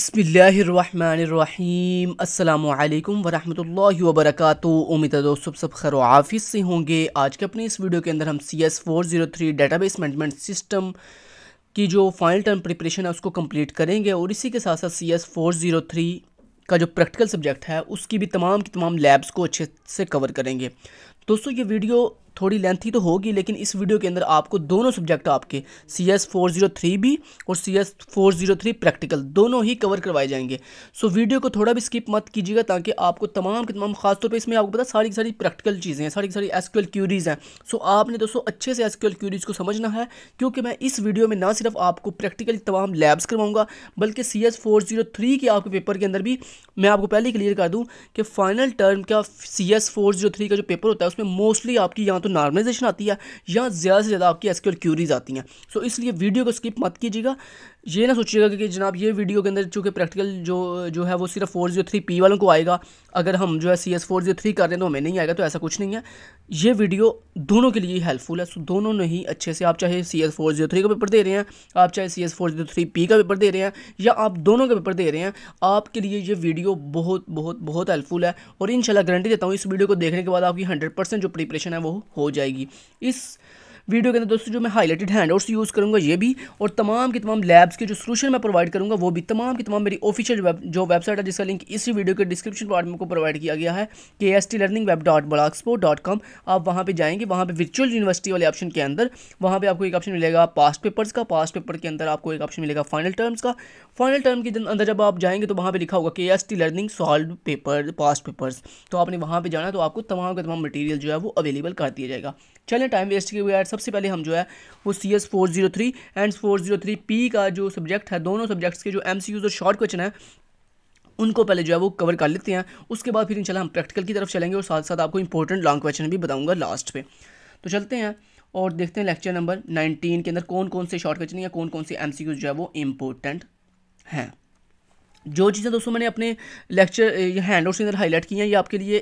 बसमीम् अल्लाम वरहमल वबरक उम्मीद है दोस्तों सब खर आफिस से होंगे आज के अपने इस वीडियो के अंदर हम C S four zero three database management system की जो फाइनल टर्म प्रिपरेशन है उसको कम्प्लीट करेंगे और इसी के साथ साथ C S four zero three का जो प्रैक्टिकल सब्जेक्ट है उसकी भी तमाम की तमाम लैब्स को अच्छे से कवर करेंगे दोस्तों ये वीडियो थोड़ी लेंथी तो होगी लेकिन इस वीडियो के अंदर आपको दोनों सब्जेक्ट आपके C S four zero three भी और C S four zero three practical दोनों ही कवर करवाए जाएंगे सो वीडियो को थोड़ा भी स्किप मत कीजिएगा ताकि आपको तमाम के तमाम खासतौर पर इसमें आपको पता सारी सारी प्रैक्टिकल चीज़ें हैं सारी की सारी एस क्यूरीज़ हैं सो आपने दोस्तों अच्छे से एस क्यूरीज़ को समझना है क्योंकि मैं इस वीडियो में ना सिर्फ आपको प्रैक्टिकली तमाम लैब्स करवाऊंगा बल्कि C S four zero three के आपके पेपर के अंदर भी मैं आपको पहले क्लियर कर दूँ कि फाइनल टर्म का C S four zero three का जो पेपर होता है उसमें मोस्टली आपकी यहाँ तो तो नॉर्मलाइजेशन आती है या ज़्यादा से ज़्यादा आपकी एसक्यूएल क्यूरीज आती हैं सो इसलिए वीडियो को स्किप मत कीजिएगा ये ना सोचिएगा कि जनाब ये वीडियो के अंदर चूँकि प्रैक्टिकल जो जो है वो सिर्फ फोर जीरो थ्री पी वालों को आएगा अगर हम जो है C S four zero three कर रहे हैं तो हमें नहीं आएगा तो ऐसा कुछ नहीं है ये वीडियो दोनों के लिए हेल्पफुल है सो दोनों ने ही अच्छे से आप चाहे C S four zero three का पेपर दे रहे हैं आप चाहे C S four zero three P का पेपर दे रहे हैं या आप दोनों का पेपर दे रहे हैं आपके लिए ये वीडियो बहुत बहुत बहुत हेल्पफुल है और इन गारंटी देता हूँ इस वीडियो को देखने के बाद आपकी हंड्रेड परसेंट जो प्रिपरेशन है वो हो जाएगी इस वीडियो के अंदर दोस्तों जो मैं हाईलाइटेड हैंडआउट्स यूज़ करूँगा ये भी और तमाम के तमाम लैब्स के जो सोल्यूशन मैं प्रोवाइड करूँगा वो भी तमाम की तमाम मेरी ऑफिशियल वेब जो वेबसाइट है जिसका लिंक इसी वीडियो के डिस्क्रिप्शन पार्ट में को प्रोवाइड किया गया है K S T learning web dot blogspot dot com आप वहाँ पर जाएंगे वहाँ पर वर्चुअल यूनिवर्सिटी वाले ऑप्शन के अंदर वहाँ पर आपको एक ऑप्शन मिलेगा पास्ट पेपर्स का पास्ट पेपर के अंदर आपको एक ऑप्शन मिलेगा फाइनल टर्म्स का फाइनल टर्म के अंदर जब आप जाएंगे तो वहाँ पर लिखा होगा K S T learning solve paper past papers तो आपने वहाँ पर जाना तो आपको तमाम का तमाम मटीरियल जो है वो अवेलेबल कर दिया जाएगा चलें टाइम वेस्ट किए हुए यार सब सबसे पहले हम जो है वो C S four zero three and four zero three P का जो सब्जेक्ट है दोनों सब्जेक्ट्स के जो एम सी यूज़ और शॉर्ट क्वेश्चन है उनको पहले जो है वो कवर कर लेते हैं उसके बाद फिर इंशाल्लाह हम प्रैक्टिकल की तरफ चलेंगे और साथ साथ आपको इंपॉर्टेंट लॉन्ग क्वेश्चन भी बताऊंगा लास्ट पे तो चलते हैं और देखते हैं लेक्चर नंबर नाइनटीन के अंदर कौन कौन से शॉर्ट क्वेश्चन या कौन कौन से एम जो है वो इंपॉर्टेंट हैं जो चीज़ें दोस्तों मैंने अपने लेक्चर हैंड आउट्स के अंदर हाईलाइट की हैं ये आपके लिए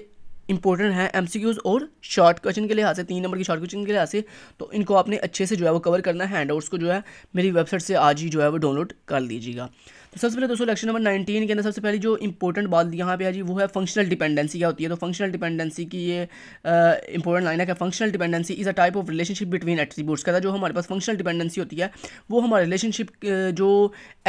इंपॉर्टेंट है एमसीक्यूज और शॉर्ट क्वेश्चन के लिहाज से तीन नंबर के शॉर्ट क्वेश्चन के लिहाज से तो इनको आपने अच्छे से जो है वो कवर करना है हैंड को जो है मेरी वेबसाइट से आज ही जो है वो डाउनलोड कर लीजिएगा सबसे पहले दोस्तों लेक्चर नंबर नाइनटीन के अंदर सबसे पहले जो इंपॉर्टेंट बात यहाँ पे आ जी वो है फंक्शनल डिपेंडेंसी क्या होती है तो फंक्शनल डिपेंडेंसी की ये इंपॉर्टेंट लाइन है कि functional dependency is a type of relationship between attributes कहता है जो हमारे पास फंक्शनल डिपेंडेंसी होती है वो हमारे रिलेशनशिप जो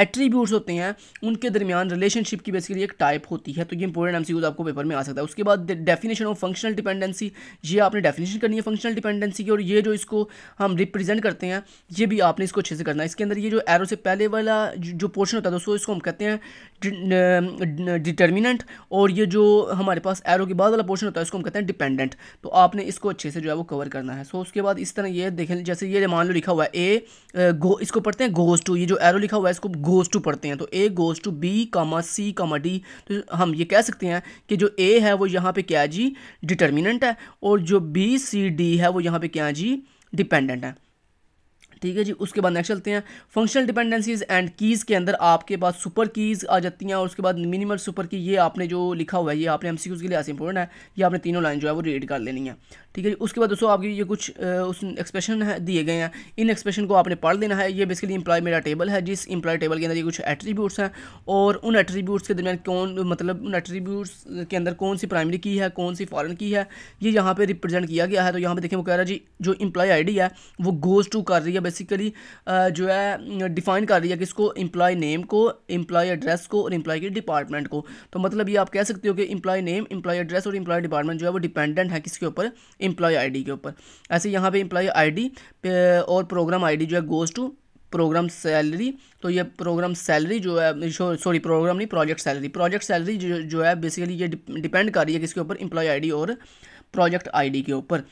एट्रीब्यूट्स होते हैं उनके दरमियान रिलेशनशिप की बेसिकली एक टाइप होती है तो ये इंपॉर्टेंट एम आपको पेपर में आ सकता है उसके बाद डेफिनेशन ऑफ फंक्शनल डिपेंडेंसी ये आपने डेफिनेशन करनी है फंक्शनल डिपेंडेंसी की और ये जो इसको हम रिप्रेजेंट करते हैं ये भी आपने इसको अच्छे से करना है इसके अंदर ये जो एरो से पहले वाला जो पोर्शन होता है दोस्तों इसको हम कहते हैं डिटर्मिनेंट और ये जो हमारे पास एरो के बाद वाला पोर्शन होता है इसको हम कहते हैं डिपेंडेंट तो आपने इसको अच्छे से जो है वो कवर करना है सो उसके बाद इस तरह ये देखें जैसे ये मान लो लिखा हुआ है ए गो इसको पढ़ते हैं गोज टू ये जो एरो लिखा हुआ है इसको गोज टू पढ़ते हैं तो A goes to B comma C comma D तो हम ये कह सकते हैं कि जो ए है वो यहाँ पर क्या जी डिटर्मिनेंट है और जो बी सी डी है वो यहाँ पर क्या जी डिपेंडेंट है ठीक है जी उसके बाद नेक्स्ट चलते हैं फंक्शनल डिपेंडेंसीज एंड कीज़ के अंदर आपके पास सुपर कीज़ आ जाती हैं और उसके बाद मिनिमल सुपर की ये आपने जो लिखा हुआ है ये आपने एम के लिए ऐसे इंपॉर्टेंट है ये आपने तीनों लाइन जो है वो रीड कर लेनी है ठीक है उसके बाद दोस्तों आपकी ये कुछ उस एक्सप्रेशन दिए गए हैं इन एक्सप्रेशन को आपने पढ़ लेना है ये बेसिकली इम्प्लॉय मेरा टेबल है जिस इंप्लॉय टेबल के अंदर ये कुछ एट्रीब्यूट्स हैं और उन एट्रीब्यूट्स के दरमियान कौन मतलब उन एट्रीब्यूट्स के अंदर कौन सी प्राइमरी की है कौन सी फॉरन की है ये यहाँ पर रिप्रेजेंट किया गया है तो यहाँ पर देखें वो कह रहा है जी जो इम्प्लॉय आई है वो गोज़ टू कर रही है बेसिकली जो है डिफाइन कर रही है किसको इम्प्लॉय नेम को इम्प्लॉय एड्रेस को और इम्प्लॉय के डिपार्टमेंट को तो मतलब ये आप कह सकते हो कि इम्प्लॉय नेम इम्प्लॉय एड्रेस और इम्प्लॉय डिपार्टमेंट जो है वो डिपेंडेंट है किसके ऊपर इम्प्लॉय आईडी के ऊपर ऐसे यहाँ पे इम्प्लॉय आईडी और प्रोग्राम आईडी जो है गोज़ टू प्रोग्राम सैलरी तो ये प्रोग्राम सैलरी जो है सॉरी प्रोग्राम नहीं प्रोजेक्ट सैलरी प्रोजेक्ट सैलरी जो जो है बेसिकली ये डिपेंड कर रही है किसके ऊपर इम्प्लॉय आईडी और प्रोजेक्ट आईडी के ऊपर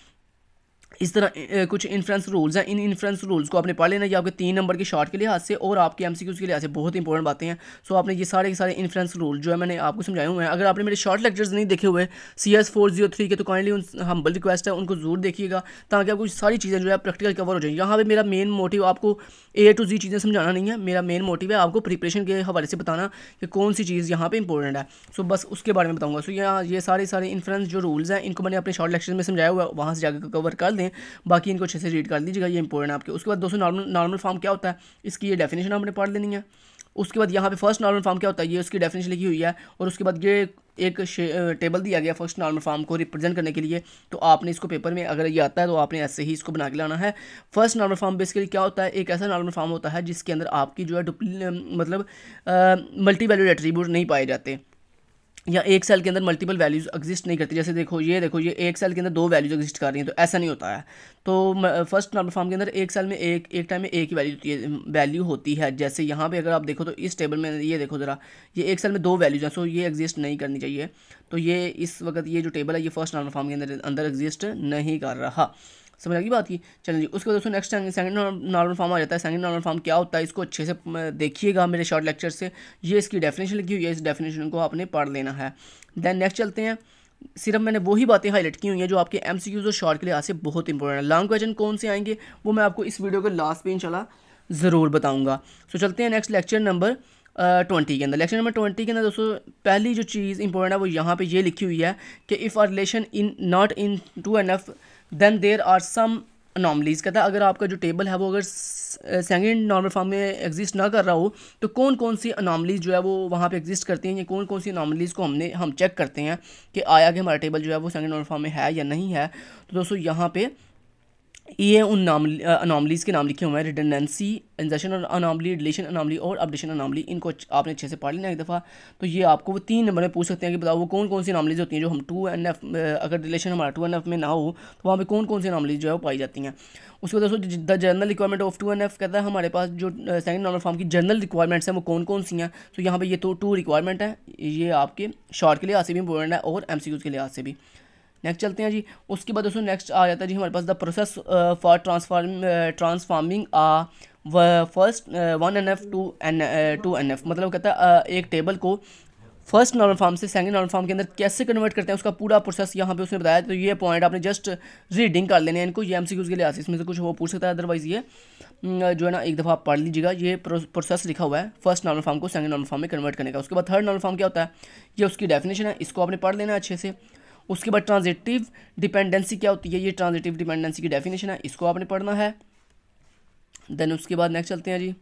इस तरह कुछ इन्फ्रेंस रूल्स हैं इन इन्फ्रेंस रूल्स को आपने पढ़ लेना ये आपके तीन नंबर के शॉर्ट के लिहाज से और आपके एमसीक्यूज के लिहाज से बहुत इंपॉर्टेंट बातें हैं सो आपने ये सारे के सारे इन्फ्रेंस रूल जो है मैंने आपको समझाए हुए हैं अगर आपने मेरे शॉर्ट लेक्चर्स नहीं देखे हुए C S four zero three के तो काइंडली उन हम्बल रिक्वेस्ट है उनको जरूर देखिएगा ताकि आपको सारी चीज़ें जो है प्रैक्टिकल कवर हो जाए यहाँ पर मेरा मेन मोटिव आपको ए टू जी चीज़ें समझाना नहीं है मेरा मेन मोटिव है आपको प्रिपरेशन के हवाले से बताना कि कौन सी चीज़ यहाँ पर इंपॉर्टेंट है सो बस उसके बारे में बताऊँगा सो यहाँ ये सारे सारे इन्फ्रेंस जो रूल्स हैं इनको मैंने अपने शॉर्ट लेक्चर में समझाया हुआ है वहाँ से जाकर कवर कर दें हैं बाकी इनको अच्छे से रीड कर लीजिएगा ये इंपॉर्टेंट है आपके उसके बाद दोस्तों नॉर्मल नॉर्मल फॉर्म क्या होता है इसकी ये डेफिनेशन आपने पढ़ लेनी है उसके बाद यहाँ पे फर्स्ट नॉर्मल फॉर्म क्या होता है ये उसकी डेफिनेशन लिखी हुई है और उसके बाद ये एक टेबल दिया गया फर्स्ट नॉर्मल फॉर्म को रिप्रेजेंट करने के लिए तो आपने इसको पेपर में अगर ये आता है तो आपने ऐसे ही इसको बना के लाना है फर्स्ट नॉर्मल फॉर्म बेसिकली क्या होता है एक ऐसा नॉर्मल फॉर्म होता है जिसके अंदर आपकी जो है मतलब मल्टी वैल्यूड एट्रीब्यूट नहीं पाए जाते या एक सेल के अंदर मल्टीपल वैल्यूज़ एग्जिस्ट नहीं करती जैसे देखो ये देखो ये एक सेल के अंदर दो वैल्यूज़ एग्जिस्ट कर रही हैं तो ऐसा नहीं होता है तो फर्स्ट नंबर फॉर्म के अंदर एक सेल में एक एक टाइम में एक ही वैल्यू होती है वैल्यू होती है जैसे यहाँ पे अगर आप देखो तो इस टेबल में ये देखो ज़रा ये एक सेल में दो वैल्यूज़ हैं सो ये एग्जिस्ट नहीं करनी चाहिए तो ये इस वक्त ये जो टेबल है ये फर्स्ट नंबर फॉर्म के अंदर अंदर एग्जिस्ट नहीं कर रहा समझ आएगी बात की चलिए जी उसके बाद दोस्तों नेक्स्ट सेकंड नॉर्मल फॉर्म आ जाता है सेकंड नॉर्मल फॉर्म क्या होता है इसको अच्छे से देखिएगा मेरे शॉर्ट लेक्चर से ये इसकी डेफिनेशन लिखी हुई है इस डेफिनेशन को आपने पढ़ लेना है देन नेक्स्ट चलते हैं सिर्फ मैंने वही बातें हाईलाइट की हुई हैं जो आपके एम और शॉर्ट के लिहाज से बहुत इंपॉर्टेंट है लॉन्ग क्वेश्चन कौन से आएंगे वो मैं आपको इस वीडियो के लास्ट में शाला ज़रूर बताऊँगा सो चलते हैं नेक्स्ट लेक्चर नंबर ट्वेंटी के अंदर लेक्चर नंबर ट्वेंटी के अंदर दोस्तों पहली जो चीज़ इंपॉर्टेंट है वो यहाँ पे ये लिखी हुई है कि if R relation in not in two N F then there are some anomalies कहता है अगर आपका जो टेबल है वो अगर सेकेंड नॉर्मल फॉर्म में एग्जिस्ट ना कर रहा हो तो कौन कौन सी अनॉमलीज जो है वो वहाँ पे एग्जिस्ट करती हैं या कौन कौन सी अनॉमलीज़ को हमने हम चेक करते हैं कि आया कि हमारा टेबल जो है वो सेकेंड नॉर्मल फॉर्म में है या नहीं है तो दोस्तों यहाँ पे ये उन नाम अनामलीज के नाम लिखे हुए हैं रिटेंडेंसी इंजेशन और अनामली रिलेशन अनामली और अपडेशन अनामली इनको आपने अच्छे से पढ़ लेना एक दफ़ा तो ये आपको वो तीन नंबर में पूछ सकते हैं कि बताओ वो कौन कौन सी अनामलीज होती हैं जो हम टू एन एफ अगर रिलेशन हमारा टू एन एफ में ना हो तो वहाँ पर कौन कौन सी अनामलीज जो है वो पाई जाती हैं उसके बाद दोस्तों the general requirement of two N F कहता है हमारे पास जो सेकंड नॉर्मल फॉर्म की जनरल रिक्वायरमेंट्स हैं वो कौन कौन सी हैं तो यहाँ पर ये तो टू रिक्वायरमेंट है ये आपके शॉर्ट के लिहाज से भी इंपॉर्टेंट है और एम सी यूज़ के लिहाज से भी नेक्स्ट चलते हैं जी उसके बाद दोस्तों नेक्स्ट आ जाता है जी हमारे पास the process for transform transforming a first one N F to N two N F मतलब कहता है uh, एक टेबल को फर्स्ट नॉर्मल फॉर्म से सेकंड नॉर्मल फॉर्म के अंदर कैसे कन्वर्ट करते हैं उसका पूरा प्रोसेस यहाँ पे उसने बताया तो ये पॉइंट आपने जस्ट रीडिंग कर लेने हैं इनको ये एम सी के लिए है इसमें से कुछ वो पूछ सकता है अदरवाइज़ ये mm, जो है ना एक दफ़ा आप पढ़ लीजिएगा ये प्रोसेस लिखा हुआ है फर्स्ट नॉर्मल फॉर्म को सेकंड नॉर्मल फॉर्म में कन्वर्ट करने का उसके बाद थर्ड नॉर्मल फॉर्म क्या होता है ये उसकी डेफिनेशन है इसको आपने पढ़ लेना अच्छे से उसके बाद ट्रांजिटिव डिपेंडेंसी क्या होती है ये ट्रांजिटिव डिपेंडेंसी की डेफिनेशन है इसको आपने पढ़ना है देन उसके बाद नेक्स्ट चलते हैं जी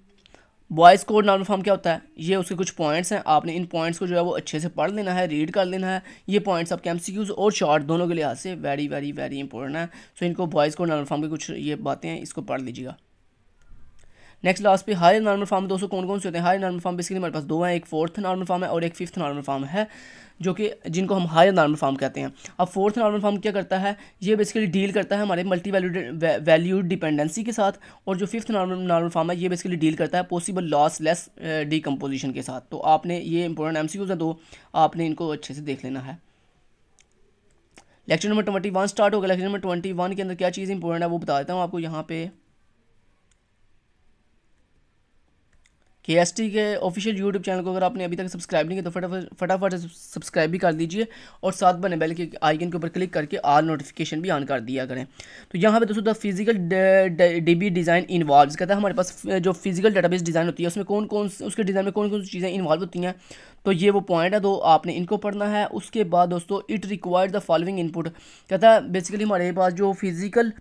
बॉयज़ कोड नॉर्मल फॉर्म क्या होता है ये उसके कुछ पॉइंट्स हैं आपने इन पॉइंट्स को जो है वो अच्छे से पढ़ लेना है रीड कर लेना है ये पॉइंट्स आपके एमसीक्यूज और शॉर्ट दोनों के लिहाज से वेरी वेरी वेरी इंपॉर्टेंट है सो so, इनको बॉयज़ कोड नॉर्मल फॉर्म की कुछ ये बातें हैं इसको पढ़ लीजिएगा नेक्स्ट लास्ट पे हाई नॉर्मल फॉर्म दोस्तों कौन कौन से होते हैं हाई नॉर्मल फॉर्म बेसिकली हमारे पास दो हैं एक फोर्थ नॉर्मल फॉर्म है और एक फिफ्थ नॉर्मल फॉर्म है जो कि जिनको हम हायर नॉर्मल फॉर्म कहते हैं अब फोर्थ नॉर्मल फॉर्म क्या करता है ये बेसिकली डील करता है हमारे मल्टी वैल्यू वैल्यूड डिपेंडेंसी के साथ और जो फिफ्थ नॉर्मल नॉर्मल फॉर्म है ये बेसिकली डील करता है पॉसिबल लॉस लेस डीकम्पोजिशन के साथ तो आपने ये इंपॉर्टेंट एम सी क्यूज है दो आपने इनको अच्छे से देख लेना है lecture number twenty one start होगा लेक्चर नंबर ट्वेंटी वन के अंदर क्या चीज़ इंपॉर्टेंट है वो बता देता हूँ आपको यहाँ पे के एस टी के ऑफिशियल यूट्यूब चैनल को अगर आपने अभी तक सब्सक्राइब नहीं किया तो फटाफट फटाफट से सब्सक्राइब भी कर दीजिए और साथ बने बेल के आइकन के ऊपर क्लिक करके आल नोटिफिकेशन भी ऑन कर दिया करें तो यहाँ पे दोस्तों the physical D B design involve कहता है हमारे पास जो फिजिकल डाटाबेस डिज़ाइन होती है उसमें कौन कौन उसके डिज़ाइन में कौन कौन सी चीज़ें इन्वॉल्व होती हैं तो ये वो पॉइंट है तो आपने इनको पढ़ना है उसके बाद दोस्तों it require the following input कहता है बेसिकली हमारे पास जो फिजिकल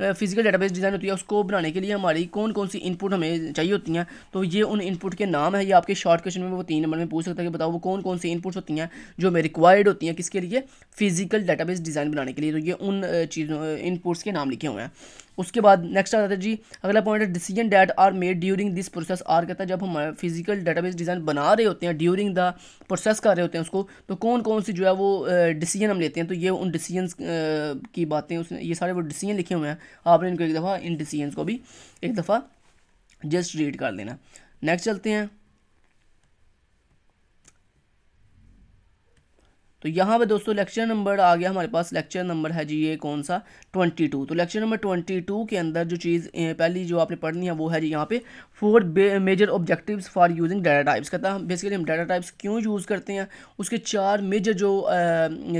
फिजिकल डेटाबेस डिज़ाइन होती है उसको बनाने के लिए हमारी कौन कौन सी इनपुट हमें चाहिए होती हैं तो ये उन इनपुट के नाम है ये आपके शॉर्ट क्वेश्चन में वो तीन नंबर में पूछ सकता है कि बताओ वो कौन कौन सी इनपुट्स होती हैं जो हमें रिक्वायर्ड होती हैं किसके लिए फिजिकल डेटाबेस डिज़ाइन बनाने के लिए तो ये उन चीज़ों इनपुट्स के नाम लिखे हुए हैं उसके बाद नेक्स्ट आ जाता है जी अगला पॉइंट है decision that are made during this process are कहता है जब हम फिजिकल डाटाबेस डिज़ाइन बना रहे होते हैं ड्यूरिंग द प्रोसेस कर रहे होते हैं उसको तो कौन कौन सी जो है वो डिसीजन हम लेते हैं तो ये उन डिसीजन की बातें उसने ये सारे वो डिसीजन लिखे हुए हैं आपने इनको एक दफ़ा इन डिसीजन को भी एक दफ़ा जस्ट रीड कर देना नेक्स्ट चलते हैं तो यहाँ पे दोस्तों लेक्चर नंबर आ गया हमारे पास लेक्चर नंबर है जी ये कौन सा ट्वेंटी टू तो लेक्चर नंबर ट्वेंटी टू के अंदर जो चीज़ पहली जो आपने पढ़नी है वो है जी यहाँ पे four major objectives for using data types कहता है बेसिकली हम डाटा टाइप्स क्यों यूज़ करते हैं उसके चार मेजर जो आ,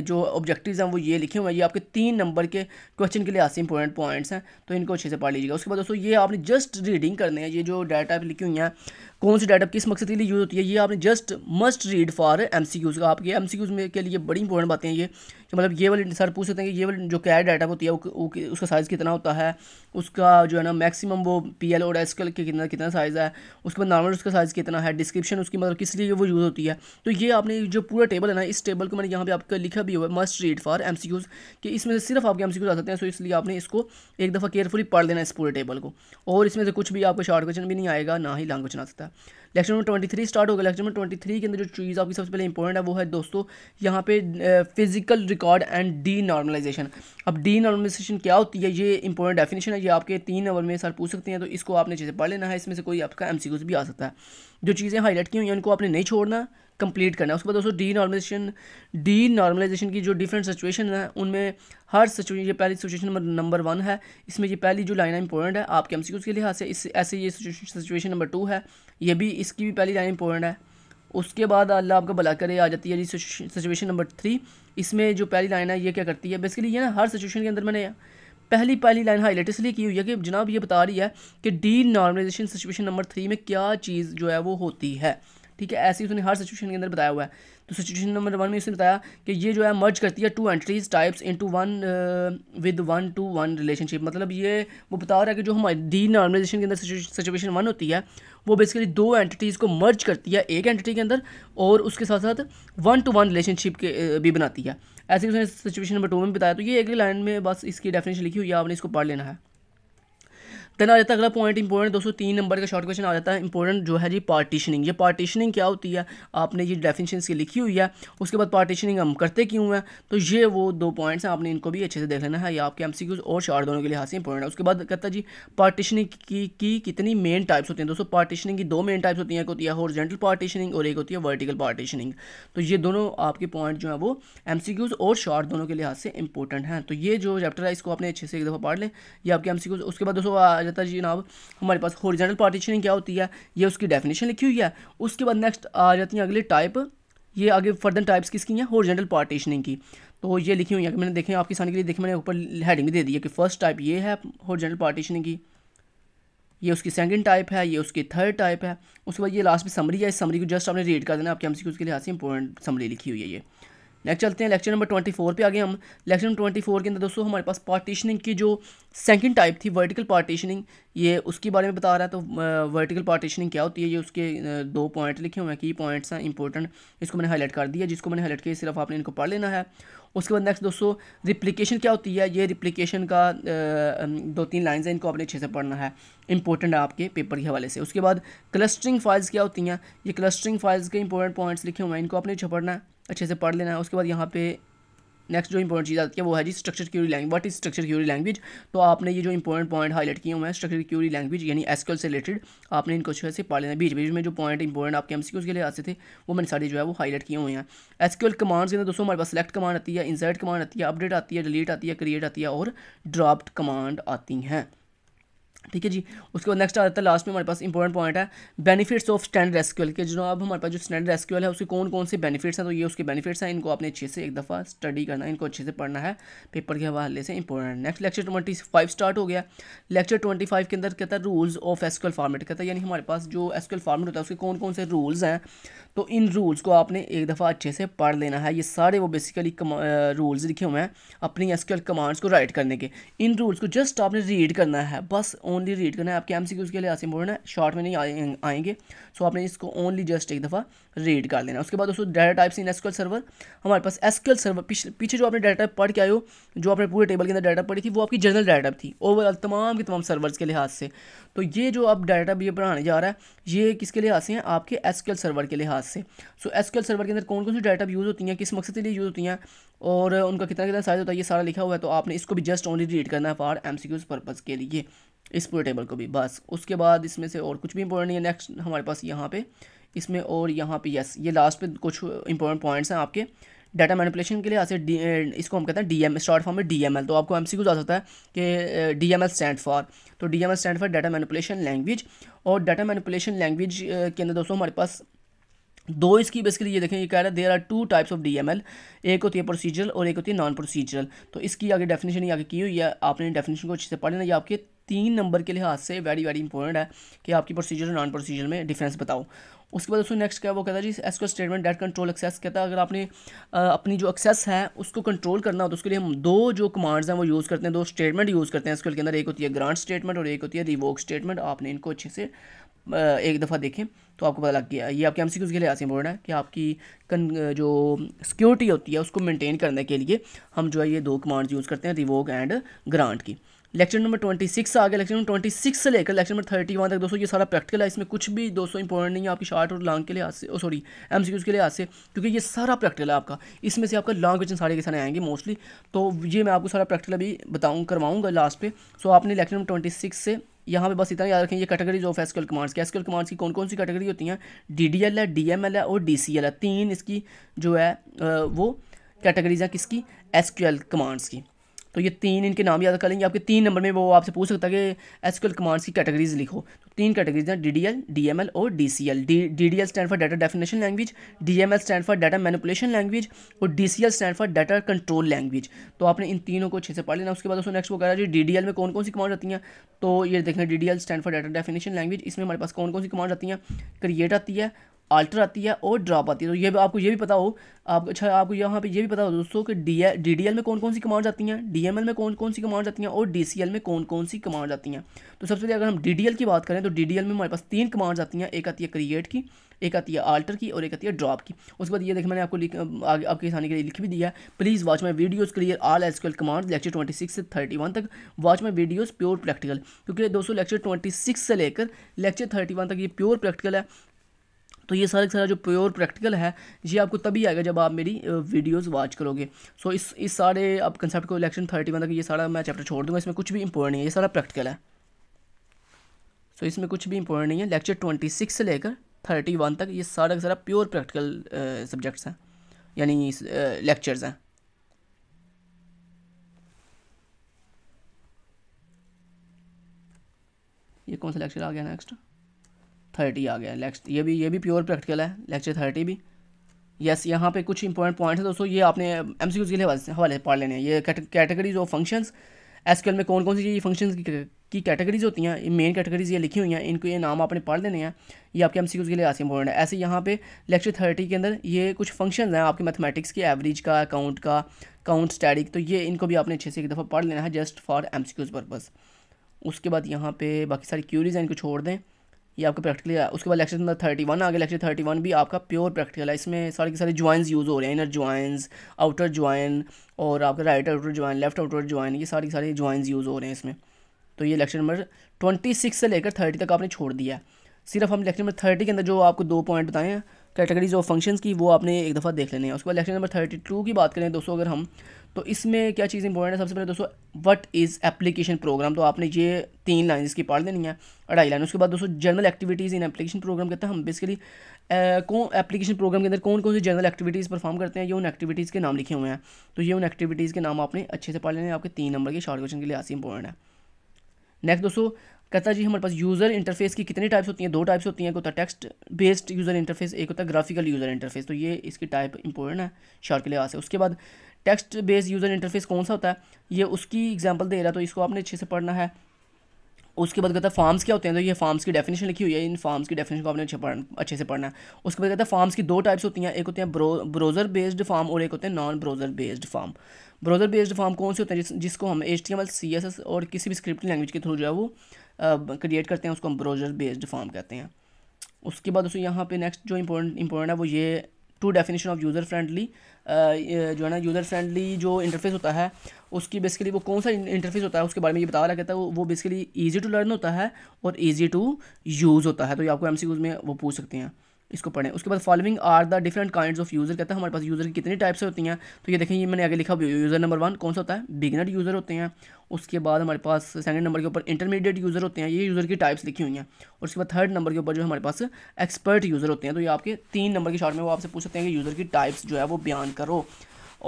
जो ऑब्जेक्टिव हैं वो ये लिखे हुए हैं ये आपके तीन नंबर के क्वेश्चन के लिए आसे इंपॉर्टेंट पॉइंट्स हैं तो इनको अच्छे से पढ़ लीजिएगा उसके बाद दोस्तों ये आपने जस्ट रीडिंग करने हैं ये जो डाटा टाइप लिखी हुई हैं कौन सी डाटा किस मकसद के लिए यूज़ होती है ये आपने just must read for M का आपके एम में के लिए ये बड़ी इंपॉर्टेंट बातें हैं ये कि मतलब ये वाले सर पूछ सकते हैं कि ये वाले जो कैड डाटा होती है वो, वो उसका साइज़ कितना होता है उसका जो है ना मैक्सिमम वो पी एल और एस के कितना कितना साइज़ है उसके बाद नॉर्मल उसका साइज़ कितना है डिस्क्रिप्शन उसकी मतलब किस लिए वो यूज़ होती है तो ये आपने जो पूरा टेबल है ना इस टेबल को मैंने यहाँ पर आपका लिखा भी हुआ है मस्ट रीड फॉर एम कि इसमें से सिर्फ आपके एम सी आ सकते हैं सो इसलिए आपने इसको एक दफ़ा केयरफुली पढ़ देना इस पूरे टेबल को और इसमें से कुछ भी आपको शॉर्ट क्वेश्चन भी नहीं आएगा ना ही लॉन्ग क्वेश्चन आ सकता है lecture number twenty three start होगा लेक्चर नंबर ट्वेंटी थ्री के अंदर जो चीज़ आपकी सबसे पहले इंपॉर्टेंट है वो है दोस्तों यहाँ पे physical record and denormalization अब डी नॉर्मलाइजेशन क्या होती है ये इंपॉर्टेंट डेफिनेशन है ये आपके तीन नंबर में सर पूछ सकते हैं तो इसको आपने चीज़ें पढ़ लेना है इसमें से कोई आपका एम भी आ सकता है जो चीज़ें हाईलाइट की हुई हैं उनको आपने नहीं छोड़ना कंप्लीट करना है उसके बाद दोस्तों डी नॉर्मलाइजेशन डी नॉर्मलाइजेशन की जो डिफरेंट सिचुएशन है उनमें हर सिचुएशन ये पहली सिचुएशन नंबर वन है इसमें ये पहली जो लाइन है इंपॉर्टेंट है आपके एम के लिहाज से इस ऐसे ये सिचुएशन नंबर टू है ये भी इसकी भी पहली लाइन इंपॉर्टेंट है उसके बाद अल्लाह आपका भला करे आ जाती है जी सिचुएशन नंबर थ्री इसमें जो पहली लाइन है ये क्या करती है बेसिकली ये ना हर सिचुएशन के अंदर मैंने पहली पहली लाइन हाईलाइट इसलिए की हुई है कि जनाब ये बता रही है कि denormalization situation number three में क्या चीज़ जो है वो होती है ठीक है ऐसे ही उसने हर सिचुएशन के अंदर बताया हुआ है तो सिचुएशन नंबर वन में उसने बताया कि ये जो है मर्ज करती है two entries types into one with one to one relationship मतलब ये वो बता रहा है कि जो हमारी डी नॉर्मलाइजेशन के अंदर सिचुएशन वन होती है वो बेसिकली दो एंटिटीज़ को मर्ज करती है एक एंटिटी के अंदर और उसके साथ साथ वन टू वन रिलेशनशिप के uh, भी बनाती है ऐसे ही उसने सिचुएशन नंबर टू में बताया तो ये अगली लाइन में बस इसकी डेफिनेशन लिखी हुई है आपने इसको पढ़ लेना है देन आ जाता है अगला पॉइंट इंपॉर्टेंट दोस्तों तीन नंबर का शॉर्ट क्वेश्चन आ जाता है इंपॉर्टेंट जो है जी पार्टीशनिंग ये पार्टीशनिंग क्या होती है आपने ये डेफिनेशन की लिखी हुई है उसके बाद पार्टीशनिंग हम करते क्यों हैं तो ये वो दो पॉइंट्स हैं आपने इनको भी अच्छे से देख लेना है ये आपके एम और शार्ट दोनों के लिहाज से इंपॉर्टेंट है उसके बाद कहता है जी पार्टीशनिंग की, की कितनी मेन टाइप्स होती हैं दोस्तों पार्टीशनिंग की दो मेन टाइप्स होती हैं एक होती है हॉर्जेंटल पार्टीशनिंग और एक होती है वर्टिकल पार्टीशनिंग तो ये दोनों आपके पॉइंट जो है वो एम और शार्ट दोनों के लिहाज से इंपॉर्टेंट हैं तो ये जो चैप्टर है इसको आपने अच्छे से एक दफ़ा पढ़ लें ये आपके एम उसके बाद दोस्तों जाता है जनाब हमारे पास होरिजेंटल पार्टीशनिंग क्या होती है ये उसकी डेफिनेशन लिखी हुई है उसके बाद नेक्स्ट आ जाती है अगले टाइप ये आगे फर्दर टाइप्स किसकी हैं होरिजेंटल पार्टीशनिंग की तो ये लिखी हुई है कि मैंने देखें आपकी सामने के लिए देखें मैंने ऊपर हेडिंग भी दे दी है कि फर्स्ट टाइप ये है होरिजेंटल पार्टीशनिंग की ये उसकी सेकंड टाइप है ये उसकी थर्ड टाइप है उसके बाद ये लास्ट में समरी है इस समरी को जस्ट आपने रीड कर देना आपके एम के लिए से इंपॉर्टेंट समरी लिखी हुई है ये नेक्स्ट चलते हैं लेक्चर नंबर ट्वेंटी फोर पर आगे हम लेक्चर नंबर ट्वेंटी फोर के अंदर दोस्तों हमारे पास पार्टीशनिंग की जो सेकंड टाइप थी वर्टिकल पार्टीशनिंग ये उसके बारे में बता रहा है तो वर्टिकल पार्टीशनिंग क्या होती है ये उसके दो पॉइंट लिखे हुए हैं की पॉइंट्स हैं इंपॉर्टेंट इसको मैंने हाईलाइट कर दिया जिसको मैंने हाईलाइट किया सिर्फ आपने इनको पढ़ लेना है उसके बाद नेक्स्ट दोस्तों रिप्लीकेशन क्या होती है ये रिप्लीकेशन का दो तीन लाइन्स हैं इनको आपने अच्छे से पढ़ना है इंपॉर्टेंट है आपके पेपर के हवाले से उसके बाद क्लस्टरिंग फाइल्स क्या होती हैं ये क्लस्टरिंग फाइल्स के इंपॉर्टेंट पॉइंट्स लिखे हुए हैं इनको आपने पढ़ना है अच्छे से पढ़ लेना है उसके बाद यहाँ पे नेक्स्ट जो इंपॉर्टेंट चीज़ आती है वो है जी structure query language what is structure query language तो आपने ये जो इंपॉर्टेंट पॉइंट हाईलाइट किए हुए हैं स्ट्रक्चर क्यूरी लैंग्वेज यानी एसक्यूएल से रिलेटेड आपने इनको अच्छे से पढ़ लेना बीच बीच में जो पॉइंट इंपॉर्टेंट आपके एमसीक्यूज के लिए आते थे वो मैंने सारे जो है वो हाईलाइट किए हुए हैं एसक्यूएल कमांड्स के अंदर दोस्तों हमारे पास सेलेक्ट कमांड आती है इंसर्ट कमांड आती है अपडेट आती है डिलीट आती है क्रिएट आती है और ड्राफ्ट कमांड आती हैं ठीक है जी उसके बाद नेक्स्ट आ जाता है लास्ट में हमारे पास इंपॉर्टेंट पॉइंट है बेनिफिट्स ऑफ स्टैंडर्ड एसक्यूएल के जो अब हमारे पास जो स्टैंडर्ड एसक्यूएल है उसके कौन कौन से बेनिफिट्स हैं तो ये उसके बेनिफिट्स हैं इनको आपने अच्छे से एक दफ़ा स्टडी करना है इनको अच्छे से पढ़ना है पेपर के हवाले से important next lecture twenty five start हो गया लेक्चर ट्वेंटी फाइव के अंदर कहता है रूल्स ऑफ एसक्यूएल फॉर्मेट कहता है यानी हमारे पास जो एसक्यूएल फॉर्मेट होता है उसके कौन कौन से रूल्स हैं तो इन रूल्स को आपने एक दफ़ा अच्छे से पढ़ लेना है ये सारे वो बेसिकली रूल्स लिखे हुए हैं अपनी एसक्यूएल कमांड्स को राइट करने के इन रूल्स को जस्ट आपने रीड करना है बस ओनली रीड करना है आपके एम सी उसके लिए ऐसे मोड़ना है शॉर्ट में नहीं आए, आएंगे सो आपने इसको ओनली जस्ट एक दफ़ा रीड कर लेना उसके बाद दोस्तों data types in SQL server हमारे पास एसक्यूएल सर्वर पीछे पीछे जो आपने डाटा टाइप पढ़ के आए हो जो आपने पूरे टेबल के अंदर डाटा पढ़ी थी वो आपकी जनरल डाटा थी ओवरऑल तमाम के तमाम सर्वर्स के लिहाज से तो ये जो आप डाटा भी बनाने जा रहा है ये किसके लिहाज से हैं आपके एसक्यूएल सर्वर के लिहाज से सो एसक्यूएल सर्वर के अंदर कौन कौन सी डाटा यूज़ होती हैं किस मकसद के लिए यूज़ होती हैं और उनका कितना कितना साइज होता है ये सारा लिखा हुआ है तो आपने इसको भी जस्ट ओनली रीड करना है फॉर एम सी पर्पज़ के लिए इस पूरे टेबल को भी बस उसके बाद इसमें से और कुछ भी इंपॉर्टेंट नहीं है नेक्स्ट हमारे पास यहाँ पे इसमें और यहाँ पे यस ये लास्ट पे कुछ इंपॉर्टेंट पॉइंट्स हैं आपके डाटा मैनिपुलेशन के लिए ऐसे डी इसको हम कहते हैं डी एम स्टार्ट फॉर्म में एल तो आपको एम एमसीक्यू आ सकता है कि डी एल स्टैंड फॉर तो D L stand for data manipulation language और डाटा मैनिपुलेशन लैंग्वेज के अंदर दोस्तों हमारे पास दो इसकी बेसिकली ये देखें ये कह रहा है there are two types of DML एक होती है प्रोसीजरल और एक होती है नॉन प्रोसीजरल तो इसकी आगे डेफिनेशन ही आगे की हुई है आपने डेफिनेशन को अच्छे से पढ़ लेना ये आपके तीन नंबर के लिहाज से वेरी वेरी इंपॉर्टेंट है कि आपकी प्रोसीजर और नॉन प्रोसीजर में डिफरेंस बताओ उसके बाद उसमें नेक्स्ट क्या वो कहता है जी S statement that control access कहता है अगर आपने आ, अपनी जो एक्सेस है उसको कंट्रोल करना हो तो उसके लिए हम दो जो कमांड्स हैं वो यूज़ करते हैं दो स्टेटमेंट यूज़ करते हैं इसके अंदर एक होती है ग्रांट स्टेटमेंट और एक होती है रिवोक स्टेटमेंट आपने इनको अच्छे से एक दफ़ा देखें तो आपको पता लग गया ये आपके एम सी के लिए आसिम इंपॉर्टेंट है कि आपकी कन जो सिक्योरिटी होती है उसको मेनटेन करने के लिए हम जो है ये दो कमांड्स यूज़ करते हैं रिवोक एंड ग्रांट की लेक्चर नंबर ट्वेंटी सिक्स आ गया लेक्चर नंबर ट्वेंटी सिक्स से लेकर लेक्चर नंबर थर्टी वन तक दोस्तों ये सारा प्रैक्टिकल है इसमें कुछ भी दोस्तों इंपॉर्टेंट नहीं है आपकी शार्ट और लॉन्ग के लिए आज से सॉरी एम सी के लिए आज से क्योंकि ये सारा प्रैक्टिकल है आपका इसमें से आपका लॉन्ग क्वेश्चन सारे के सारे आएंगे मोस्टली तो ये मैं आपको सारा प्रैक्टिकल अभी बताऊँ करवाऊँगा लास्ट पे सो आपने लेक्चर नंबर ट्वेंटी सिक्स से यहाँ पे बस इतना याद रखें ये कैटेगरीज ऑफ एसक्यूएल कमांड्स की एसक्यूएल कमांड्स की कौन कौन सी कैटेगरी होती हैं एल है एल है और एल है तीन इसकी जो है वो कैटेगरीज हैं किसकी एल कमांड्स की तो ये तीन इनके नाम याद कर लेंगे आपके तीन नंबर में वो आपसे पूछ सकता है कि एसक्यूएल कमांड्स की कैटेगरीज लिखो तो तीन कैटेगरीज हैं डीडीएल डीएमएल और DCL DDL stand for data definition language DML stand for data manipulation language और DCL stand for data control language तो आपने इन तीनों को अच्छे से पढ़ लेना उसके बाद उसको नेक्स्ट वो रहा है डी डी में कौन कौन सी कमांड आती हैं तो ये देखें D stand for data definition language इसमें हमारे पास कौन कौन सी कमांड आती हैं क्रिएट आती है आल्टर आती है और ड्रॉप आती है तो ये आपको ये भी पता हो आप अच्छा आपको यहाँ पे ये भी पता हो दोस्तों कि डी डी डी एल में कौन कौन सी कमांड आती हैं डी एम एल में कौन कौन सी कमांड आती हैं और डी सी एल में कौन कौन सी कमांड आती हैं तो सबसे पहले अगर हम डी डी एल की बात करें तो डी डी एल में हमारे पास तीन कमांड्स आती हैं एक आती है क्रिएट की एक आती है आल्टर की और एक आती है ड्रॉप की उसके बाद ये देखिए मैंने आपको आपकी आसानी के लिए लिख भी दिया please watch my videos clear all SQL command lecture twenty six से थर्टी वन तक watch my videos pure practical क्योंकि दोस्तों लेक्चर ट्वेंटी सिक्स से लेकर लेक्चर थर्टी वन तक ये प्योर प्रैक्टिकल है तो ये सारा सारा जो प्योर प्रैक्टिकल है ये आपको तभी आएगा जब आप मेरी वीडियोस वॉच करोगे सो so, इस इस सारे आप कंसेप्ट को इलेक्शन थर्टी वन तक ये सारा मैं चैप्टर छोड़ दूंगा इसमें कुछ भी इंपॉर्टेंट नहीं है ये सारा प्रैक्टिकल है सो so, इसमें कुछ भी इंपॉर्टेंट नहीं है लेक्चर ट्वेंटी सिक्स से लेकर थर्टी वन तक ये सारा सारा प्योर प्रैक्टिकल सब्जेक्ट्स हैं यानी लेक्चर्स हैं ये कौन सा लेक्चर आ गया नेक्स्ट थर्टी आ गया नेक्स्ट ये भी ये भी प्योर प्रैक्टिकल है लेक्चर थर्टी भी यस यहाँ पे कुछ इंपॉर्टेंट पॉइंट्स है दोस्तों ये आपने एम सी के लिए हवाले पढ़ लेने हैं ये कैटेगरीज ऑफ फंक्शंस एस में कौन कौन सी ये फंक्शंस की कैटेगरीज होती हैं ये मेन कैटेगरीज ये लिखी हुई हैं इनको ये नाम आपने पढ़ लेने हैं ये आपके एम के लिए आज इंपॉर्टेंट है ऐसे यहाँ पे लेक्चर थर्टी के अंदर ये कुछ फंक्शन हैं आपके मैथमेटिक्स के एवरेज का अकाउंट का काउंट स्टैटिक तो ये इनको भी आपने अच्छे से एक दफ़ा पढ़ लेना है just for M C purpose उसके बाद यहाँ पे बाकी सारी क्यूरीज हैं इनको छोड़ दें ये आपका प्रैक्टिकल है उसके बाद लेक्चर नंबर थर्टी वन आगे लेक्चर थर्टी वन भी आपका प्योर प्रैक्टिकल है इसमें सारे के सारे ज्वाइंस यूज़ हो रहे हैं इनर ज्वाइंस आउटर ज्वाइन और आपका right outer join left outer join ये सारे के सारे ज्वाइंस यूज़ हो रहे हैं इसमें तो ये लेक्चर नंबर ट्वेंटी सिक्स से लेकर थर्टी तक आपने छोड़ दिया है सिर्फ हम लेक्चर नंबर थर्टी के अंदर जो आपको दो पॉइंट बताए हैं कैटेगरीज ऑफ फंक्शंस की वो आपने एक दफ़ा देख लेने हैं उसके बाद लेक्चर नंबर थर्टी टू की बात करें दोस्तों अगर हम तो इसमें क्या चीज़ इंपॉर्टेंट है सबसे पहले दोस्तों व्हाट इज़ एप्लीकेशन प्रोग्राम तो आपने ये तीन लाइन इसकी पढ़ देनी है अढ़ाई लाइन उसके बाद दोस्तों general activities in application program कहते हैं हम बेसिकली कौन एप्लीकेशन प्रोग्राम के अंदर कौन कौन सी जनरल एक्टिविटीज़ परफॉर्म करते हैं ये उन एक्टिविटीज़ के नाम लिखे हुए हैं तो ये उन एक्टिविटीज़ के नाम आपने अच्छे से पढ़ लेने आपके तीन नंबर के शॉर्ट क्वेश्चन के लिए आसान इंपॉर्टेंट है नेक्स्ट दोस्तों कहता जी हमारे पास यूज़र इंटरफेस की कितनी टाइप्स होती हैं दो टाइप्स होती हैं एक होता है टेक्स्ट बेस्ड यूज़र इंटरफेस एक होता है ग्राफिकल यूज़र इंटरफेस तो ये इसकी टाइप इंपॉर्टेंट है शॉर्ट के लिए आ से उसके बाद टेक्स्ट बेस्ड यूज़र इंटरफेस कौन सा होता है ये उसकी एग्जाम्पल दे रहा है तो इसको आपने अच्छे से पढ़ना है उसके बाद कहता है फॉर्म्स क्या होते हैं तो ये फॉर्म्स की डेफिनेशन लिखी हुई है इन फॉर्म्स की डेफिनेशन को आपने अच्छे पढ़ अच्छे से पढ़ना है उसके बाद कहता है फॉर्म्स की दो टाइप्स होती हैं एक होते हैं ब्रो बेस्ड फॉर्म और एक होते हैं non browser based form browser based form कौन से होते हैं जिस, जिसको हम H T M L C S S और किसी भी स्क्रिप्टिंग लैंग्वेज के थ्रू जो है वो क्रिएट करते हैं उसको हम ब्रोजर बेस्ड फॉर्म कहते हैं उसके बाद उसको यहाँ पे नेक्स्ट जो इंपॉर्टेंट इंपॉर्टेंट है वो ये two definition of user friendly जो है ना यूज़र फ्रेंडली जो इंटरफेस होता है उसकी बेसिकली वो कौन सा इंटरफेस होता है उसके बारे में ये बताया कहता है वो बेसिकली ईजी टू लर्न होता है और ईजी टू यूज़ होता है तो ये आपको एम में वो पूछ सकते हैं इसको पढ़ें उसके बाद following are the different kinds of user कहता है हमारे पास यूज़र की कितनी टाइप्स होती हैं तो ये देखें ये मैंने आगे लिखा यूज़र नंबर वन कौन सा होता है बिगनर यूज़र होते हैं उसके बाद हमारे पास सेकंड नंबर के ऊपर इंटरमीडिएट यूज़र होते हैं ये यूज़र की टाइप्स लिखी हुई हैं और उसके बाद थर्ड नंबर के ऊपर जो हमारे पास एक्सपर्ट यूज़र होते हैं तो ये आपके तीन नंबर के शॉर्ट में वो आपसे पूछ सकते हैं कि यूज़र की टाइप्स जो है वो बयान करो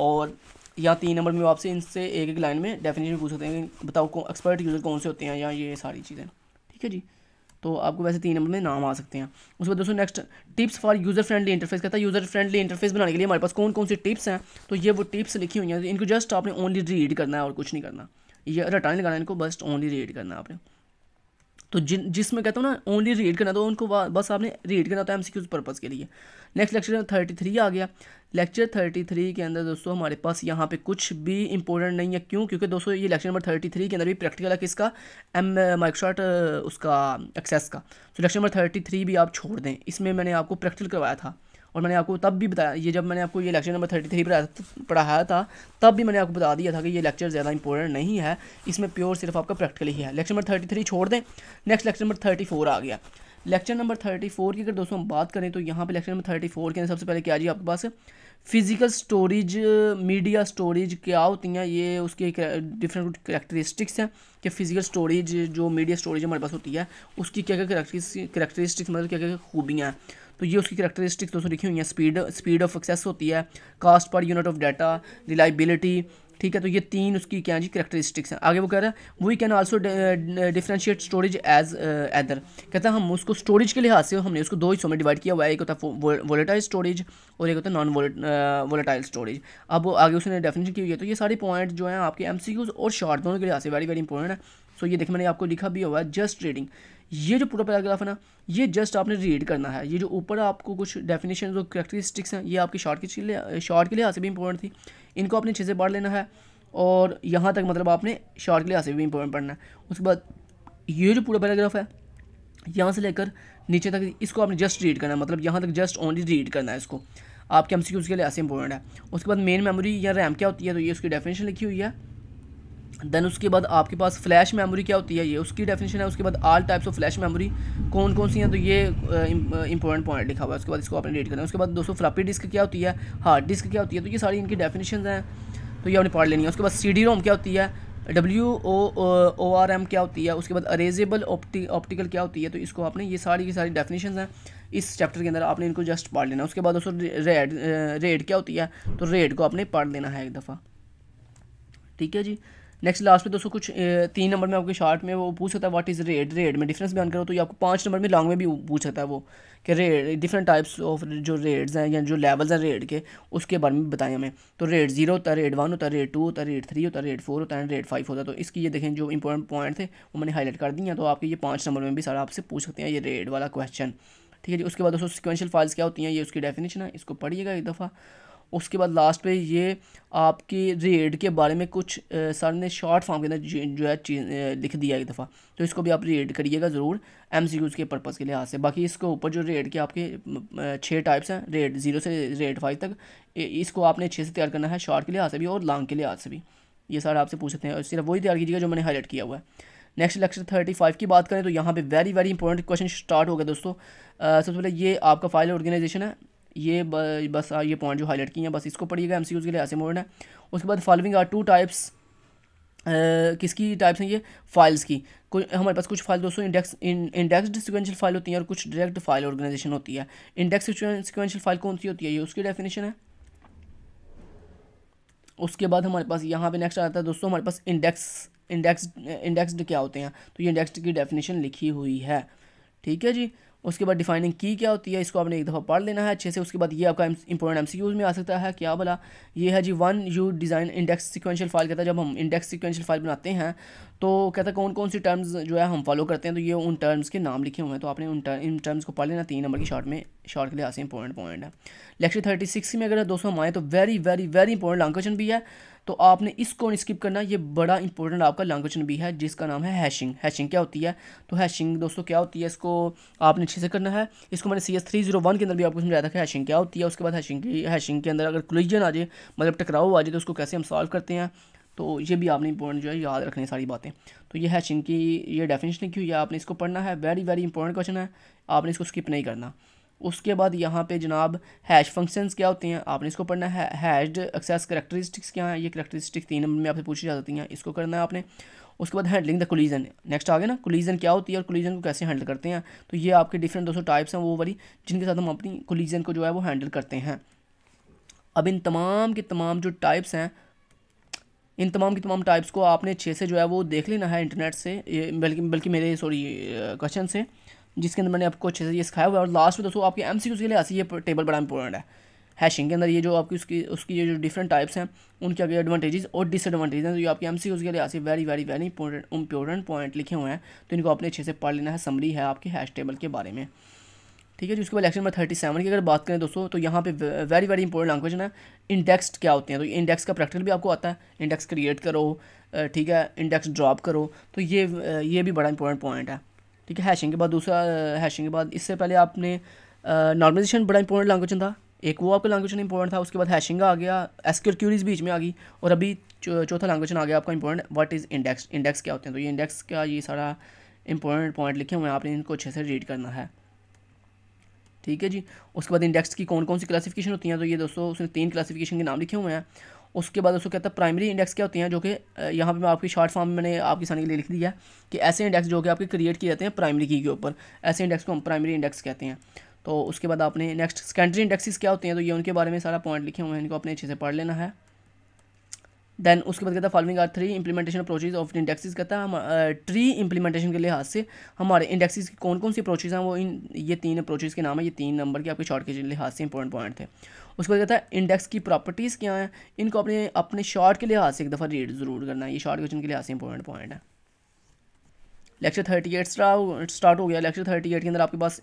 और या तीन नंबर में वो आपसे इनसे एक एक लाइन में डेफिनेशन पूछ सकते हैं बताओ एक्सपर्ट यूज़र कौन से होते हैं या ये सारी चीज़ें ठीक है जी तो आपको वैसे तीन नंबर में नाम आ सकते हैं उसके बाद दोस्तों next tips for user friendly interface कहता है यूज़र फ्रेंडली इंटरफेस बनाने के लिए हमारे पास कौन कौन सी टिप्स हैं तो ये वो टिप्स लिखी हुई हैं इनको जस्ट आपने ओनली रीड करना है और कुछ नहीं करना ये रटा नहीं लगाना इनको बस ओनली रीड करना है आपने तो जिन जिसमें कहता हूँ ना ओनली रीड करना तो उनको बस आपने रीड करना होता है एम तो पर्पज़ के लिए नेक्स्ट लेक्चर थर्टी थ्री आ गया लेक्चर थर्टी थ्री के अंदर दोस्तों हमारे पास यहाँ पे कुछ भी इंपॉर्टेंट नहीं है क्यों क्योंकि दोस्तों ये लेक्चर नंबर थर्टी थ्री के अंदर भी प्रैक्टिकल है किसका एम माइक्रोशॉट उसका एक्सेस का तो लेक्चर नंबर थर्टी थ्री भी आप छोड़ दें इसमें मैंने आपको प्रैक्टिकल करवाया था और मैंने आपको तब भी बताया ये जब मैंने आपको ये लेक्चर नंबर थर्टी थ्री पढ़ाया था तब भी मैंने आपको बता दिया था कि ये लेक्चर ज़्यादा इंपॉर्टेंट नहीं है इसमें प्योर सिर्फ आपका प्रैक्टिकल ही है लेक्चर नंबर थर्टी थ्री छोड़ दें next lecture number thirty four आ गया लेक्चर नंबर थर्टी फोर की अगर दोस्तों हम बात करें तो यहाँ पे लेक्चर नंबर थर्टी फोर के सबसे पहले क्या जी आपके पास फिजिकल स्टोरेज मीडिया स्टोरेज क्या होती हैं ये उसके डिफरेंट करेक्टरिस्टिक्स हैं कि फिजिकल स्टोरेज जो मीडिया स्टोरेज हमारे पास होती है उसकी क्या क्या करेक्टरिस्टिक्स मतलब क्या क्या खूबियाँ हैं तो ये उसकी करेक्टरिस्टिक्स दोस्तों लिखी हुई हैं स्पीड स्पीड ऑफ एक्सेस होती है cast per unit of data रिलाइबिलिटी ठीक है तो ये तीन उसकी क्या जी करेक्टरिस्टिक्स हैं आगे वो कह रहा है we can also differentiate storage as either कहता है हम उसको स्टोरेज के लिहाज से हमने उसको दो हिस्सों में डिवाइड किया हुआ है एक होता है वोलेटाइल स्टोरेज और एक होता है नॉन वोलेटाइल स्टोरेज अब आगे उसने डेफिनेशन की हुई है तो ये सारे पॉइंट जो हैं आपके एम और शॉर्ट दोनों के लिहाज से वेरी वेरी इंपॉर्टेंट है सो ये देखिए मैंने आपको लिखा भी हुआ है जस्ट रीडिंग ये जो पूरा पैराग्राफ है ना ये जस्ट आपने रीड करना है ये जो ऊपर आपको कुछ डेफिनेशन और करेक्टरिस्टिक्स हैं ये आपकी शॉर्ट के लिए शॉर्ट के लिहाज से भी इंपॉर्टेंट थी इनको आपने अच्छे से पढ़ लेना है और यहाँ तक मतलब आपने शॉर्ट के लिहाज से भी इंपॉर्टेंट पढ़ना है उसके बाद ये जो पूरा पैराग्राफ है यहाँ से लेकर नीचे तक इसको आपने जस्ट रीड करना है मतलब यहाँ तक जस्ट ओनली रीड करना है इसको आपके एम के लिए ऐसे इंपॉर्टेंट है उसके बाद मेन मेमोरी या रैम क्या होती है तो ये उसकी डेफिनेशन लिखी हुई है देन उसके बाद आपके पास फ्लैश मेमोरी क्या होती है ये उसकी डेफिनेशन है उसके बाद all types of flash memory कौन कौन सी हैं तो ये इंपॉर्टेंट पॉइंट लिखा हुआ है उसके बाद इसको आपने डिलीट करना है उसके बाद दोस्तों फ्लॉपी डिस्क क्या होती है हार्ड डिस्क क्या होती है तो ये सारी इनकी डेफिनेशन हैं तो ये आपने पढ़ लेनी है उसके बाद सी डी रोम क्या होती है W O O R M क्या होती है उसके बाद अरेजेबल ऑप्टिकल क्या होती है तो इसको आपने ये सारी की सारी डेफिनेशन हैं इस चैप्टर के अंदर आपने इनको जस्ट पढ़ लेना उसके बाद दोस्तों रेड रेड क्या होती है तो रेड को आपने पढ़ लेना है एक दफ़ा ठीक है जी नेक्स्ट लास्ट में दोस्तों कुछ तीन नंबर में आपके शॉर्ट में वो पूछ सकता है व्हाट इज़ रेड रेड में डिफरेंस बयान करो तो ये आपको पाँच नंबर में लॉन्ग में भी पूछ सकता है वो कि रेड डिफरेंट टाइप्स ऑफ जो रेड्स हैं या जो लेवल्स हैं रेड के उसके बारे में बताएं हमें तो रेड जीरो होता है रेड वन होता है रेड टू होता है रेड थ्री होता है रेड फोर होता है रेड फाइव होता है तो इसकी ये देखें जो इंपॉर्टेंट पॉइंट थे वो मैंने हाईलाइट कर दी हैं तो आपके ये पाँच नंबर में भी सारा आपसे पूछ सकते हैं ये रेड वाला क्वेश्चन ठीक है जी उसके बाद दोस्तों सिक्वेंशियल फाइल्स क्या होती हैं ये उसकी डेफिनेशन है इसको पढ़िएगा एक दफ़ा उसके बाद लास्ट पे ये आपकी रेड के बारे में कुछ सर ने शॉर्ट फॉर्म के अंदर जो है लिख दिया एक दफ़ा तो इसको भी आप रेड करिएगा ज़रूर एम सी क्यूज़ के पर्पज़ के लिहाज से बाकी इसके ऊपर जो रेड के आपके छः टाइप्स हैं रेड ज़ीरो से रेड फाइव तक इसको आपने छः से तैयार करना है शॉर्ट के लिहाज से भी और लॉन्ग के लिहाज से भी ये सर आपसे पूछ सकते हैं और सिर्फ वही तैयार कीजिएगा जो मैंने हाईलाइट किया हुआ है नेक्स्ट लेक्चर थर्टी फाइव की बात करें तो यहाँ पे very very important question start हो गया दोस्तों सबसे पहले ये आपका फाइल ऑर्गेनाइजेशन है ये बस ये पॉइंट जो हाईलाइट किए हैं बस इसको पढ़िएगा एम के लिए ऐसे मोड़ना है उसके बाद फॉलोइंग आर टू टाइप्स किसकी टाइप्स हैं ये फाइल्स की कुछ हमारे पास कुछ फाइल दोस्तों इंडेक्स इंडेक्स सिक्वेंशियल फाइल होती हैं और कुछ डायरेक्ट फाइल ऑर्गेनाइजेशन होती है इंडेक्स सिक्वेंशियल फाइल कौन सी होती है ये उसकी डेफिनेशन है उसके बाद हमारे पास यहाँ पे नेक्स्ट आता है दोस्तों हमारे पास इंडेक्स इंडेक्स इंडेक्सड क्या होते हैं तो ये इंडेक्सड की डेफिनेशन लिखी हुई है ठीक है जी उसके बाद डिफाइनिंग की क्या होती है इसको आपने एक दफ़ा पढ़ लेना है अच्छे से उसके बाद ये आपका इंपॉर्टेंट एम में आ सकता है क्या बोला ये है जी when you design index sequential file कहता है जब हम इंडेक्स सिक्वेंशियल फाइल बनाते हैं तो कहता है कौन कौन सी टर्म्स जो है हम फॉलो करते हैं तो ये उन टर्म्स के नाम लिखे हुए हैं तो आपने उन टर्म इन टर्म्स को पढ़ लेना तीन नंबर की शॉर्ट में शॉर्ट के लिए आसे से इंपॉर्टेंट पॉइंट है लेक्चर थर्टी सिक्स में अगर दोस्तों हम आए तो very very very important long question भी है तो आपने इसको स्किप करना ये बड़ा इंपॉर्टेंट आपका लैंग्वेज भी है जिसका नाम है हैशिंग हैशिंग क्या होती है तो हैशिंग दोस्तों क्या होती है इसको आपने अच्छे से करना है इसको मैंने C S three zero one के अंदर भी आपको समझाया था कि हैशिंग क्या होती है उसके बाद हैशिंग की हैशिंग के अंदर अगर क्लिजन आ जाए मतलब टकराव आ जाए तो उसको कैसे हम सॉल्व करते हैं तो ये भी आपने इंपॉर्टेंट जो है याद रखनी है सारी बातें तो ये हैशिंग की ये डेफिनेशन की है आपने इसको पढ़ना है वेरी वेरी इंपॉर्टेंट क्वेश्चन है आपने इसको स्किप नहीं करना उसके बाद यहाँ पे जनाब हैश फंक्शंस क्या होते हैं आपने इसको पढ़ना है हैश्ड एक्सेस करेक्टरिस्टिक्स क्या हैं ये करेक्टरिस्टिक्स तीन नंबर में आपसे पूछी जाती हैं इसको करना है आपने उसके बाद हैंडलिंग द कोलीजन नेक्स्ट आ गया ना कोलीजन क्या होती है और कोलीजन को कैसे हैंडल करते हैं तो ये आपके डिफरेंट दोस्तों टाइप्स हैं वो वाली जिनके साथ हम अपनी कोलीजन को जो है वो हैंडल करते हैं अब इन तमाम के तमाम जो टाइप्स हैं इन तमाम की तमाम टाइप्स को आपने अच्छे से जो है वो देख लेना है इंटरनेट से बल्कि बल्कि मेरे सॉरी क्वेश्चन से जिसके अंदर मैंने आपको अच्छे से ये सिखाया हुआ है और लास्ट में दोस्तों आपके एम के लिए ऐसे ये टेबल बड़ा इंपॉर्टेंट है हैशिंग के अंदर ये जो आपकी उसकी उसकी ये जो डिफरेंट टाइप्स हैं उनके आगे एडवांटेजेस और डिसएडवांटेजेस हैं जो तो ये आपके एम सी उसके लिए से very very very important important point लिखे हुए हैं तो इनको आपने अच्छे से पढ़ लेना है समरी है आपके हैश टेबल के बारे में ठीक है जी उसके बाद लेक्चर नंबर थर्टी सेवन की अगर बात करें दोस्तों तो यहाँ पे वेरी वेरी इंपॉर्टेंट लैंग्वेज है इंडेक्स क्या होते हैं तो इंडेक्स का प्रैक्टिकल भी आपको आता है इंडेक्स क्रिएट करो ठीक है इंडेक्स ड्रॉप करो तो ये ये भी बड़ा इंपॉर्टेंट पॉइंट है ठीक है हैशिंग के बाद दूसरा हैशिंग के बाद इससे पहले आपने नॉर्मलाइजेशन बड़ा इंपॉर्टेंट लैंग्वेज था एक वो आपका लैंग्वेज इंपॉर्टेंट था उसके बाद हैशिंग आ गया एसक्यूर क्यूरीज बीच में आ गई और अभी चौथा लैंग्वेज आ गया आपका important what is index index क्या होते हैं तो ये इंडेक्स का ये सारा इंपॉर्टेंट पॉइंट लिखे हुए हैं आपने इनको अच्छे से रीड करना है ठीक है जी उसके बाद इंडेक्स की कौन कौन सी क्लासिफिकेशन होती हैं तो ये दोस्तों उसने तीन क्लासिफिकेशन के नाम लिखे हुए हैं उसके बाद उसको कहता है प्राइमरी इंडेक्स क्या होती हैं जो कि यहाँ पे मैं आपकी शॉर्ट फॉर्म मैंने आपकी सामने के लिए लिख दिया है कि ऐसे इंडेक्स जो कि आपके क्रिएट किए जाते हैं प्राइमरी की के ऊपर ऐसे इंडेक्स को हम प्राइमरी इंडेक्स कहते हैं तो उसके बाद आपने नेक्स्ट सेकेंडरी इंडेक्सेस क्या होते हैं तो ये उनके बारे में सारा पॉइंट लिखे हुए हैं इनको अपने अच्छे से पढ़ लेना है दैन उसके बाद कहता है following are three implementation approaches of indexes कहता है हम ट्री इंप्लीमेंटेशन के लिहाज से हमारे इंडेक्सेस की कौन कौन सी अप्रोचेज हैं वो इन ये तीन अप्रोचेज के नाम है ये तीन नंबर के आपके शॉर्ट के लिहाज से इंपॉर्टेंट पॉइंट थे उसको कहता है इंडेक्स की प्रॉपर्टीज़ क्या हैं इनको अपने अपने शॉर्ट के लिहाज से एक दफ़ा रीड ज़रूर करना है ये शॉर्ट क्वेश्चन के लिहाज से इंपॉर्टेंट पॉइंट है लेक्चर थर्टी एट स्टार्ट हो गया लेक्चर थर्टी एट के अंदर आपके पास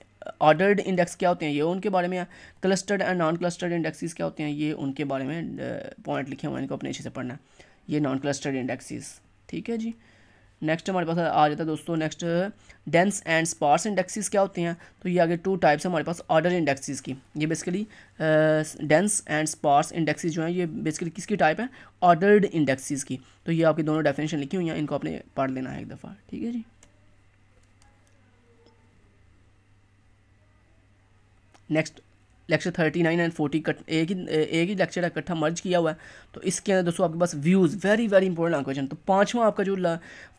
ऑर्डर्ड इंडेक्स क्या होते हैं ये उनके बारे में clustered and non clustered indexes क्या होते हैं ये उनके बारे में पॉइंट लिखे हुए हैं इनको अपने अच्छे से पढ़ना है ये नॉन क्लस्टर्ड इंडेक्सेस ठीक है जी नेक्स्ट हमारे पास आ जाता है दोस्तों next dense and sparse indexes क्या होते हैं तो ये आगे टू टाइप्स हमारे पास ऑर्डर इंडेक्सेस की ये basically dense and sparse indexes जो हैं ये बेसिकली किसकी टाइप है ऑर्डर्ड इंडेक्सेस की तो ये आपकी दोनों डेफिनेशन लिखी हुई हैं इनको आपने पढ़ लेना है एक दफ़ा ठीक है जी next lecture thirty nine and forty एक ही एक ही लेक्चर इकट्ठा मर्ज किया हुआ है तो इसके अंदर दोस्तों आपके पास views very very important language है तो पांचवा आपका जो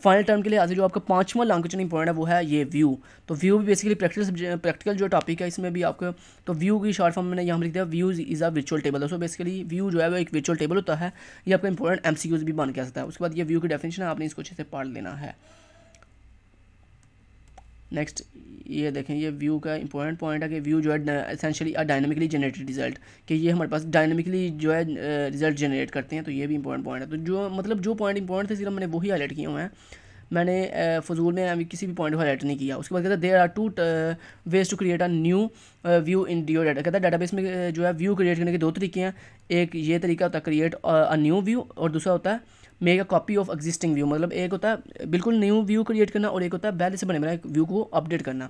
फाइनल टर्म के लिए आज जो आपका पाँचवा लैंग्वेज इंपॉर्टेंट है वो है ये व्यू तो व्यू भी बेसिकली प्रैक्टिकल प्रैक्टिकल जो टॉपिक है इसमें भी आपको तो व्यू की शॉर्ट फॉर्म में यहाँ लिख दिया views is a virtual table दोस्तों बेसिकली व्यू जो है वो एक वर्चुअल टेबल होता है ये आपका इंपॉर्टेंट एम भी बन के सकता है उसके बाद ये व्यू की डेफिनेशन है आपने इसको अच्छे से पढ़ लेना है नेक्स्ट ये देखें ये व्यू का इंपॉर्टेंट पॉइंट है कि व्यू जो है essentially a dynamically generated result कि ये हमारे पास डायनामिकली जो है रिजल्ट जनरेट करते हैं तो ये भी इंपॉर्टेंट पॉइंट है तो जो मतलब जो पॉइंट इंपॉर्टेंट थे सिर्फ मैंने वही हाईलाइट किए हुए हैं मैंने फजूल में अभी किसी भी पॉइंट को हाईलाइट नहीं किया उसके बाद कहता है there are two ways to create a new view in डियो डाटा कहता है डाटाबेस में जो है व्यू क्रिएट करने के दो तरीके हैं एक ये तरीका होता है क्रिएट अ न्यू व्यू और दूसरा होता है make a copy of existing view मतलब एक होता है बिल्कुल न्यू व्यू क्रिएट करना और एक होता है पहले से बने बनाए मतलब व्यू को अपडेट करना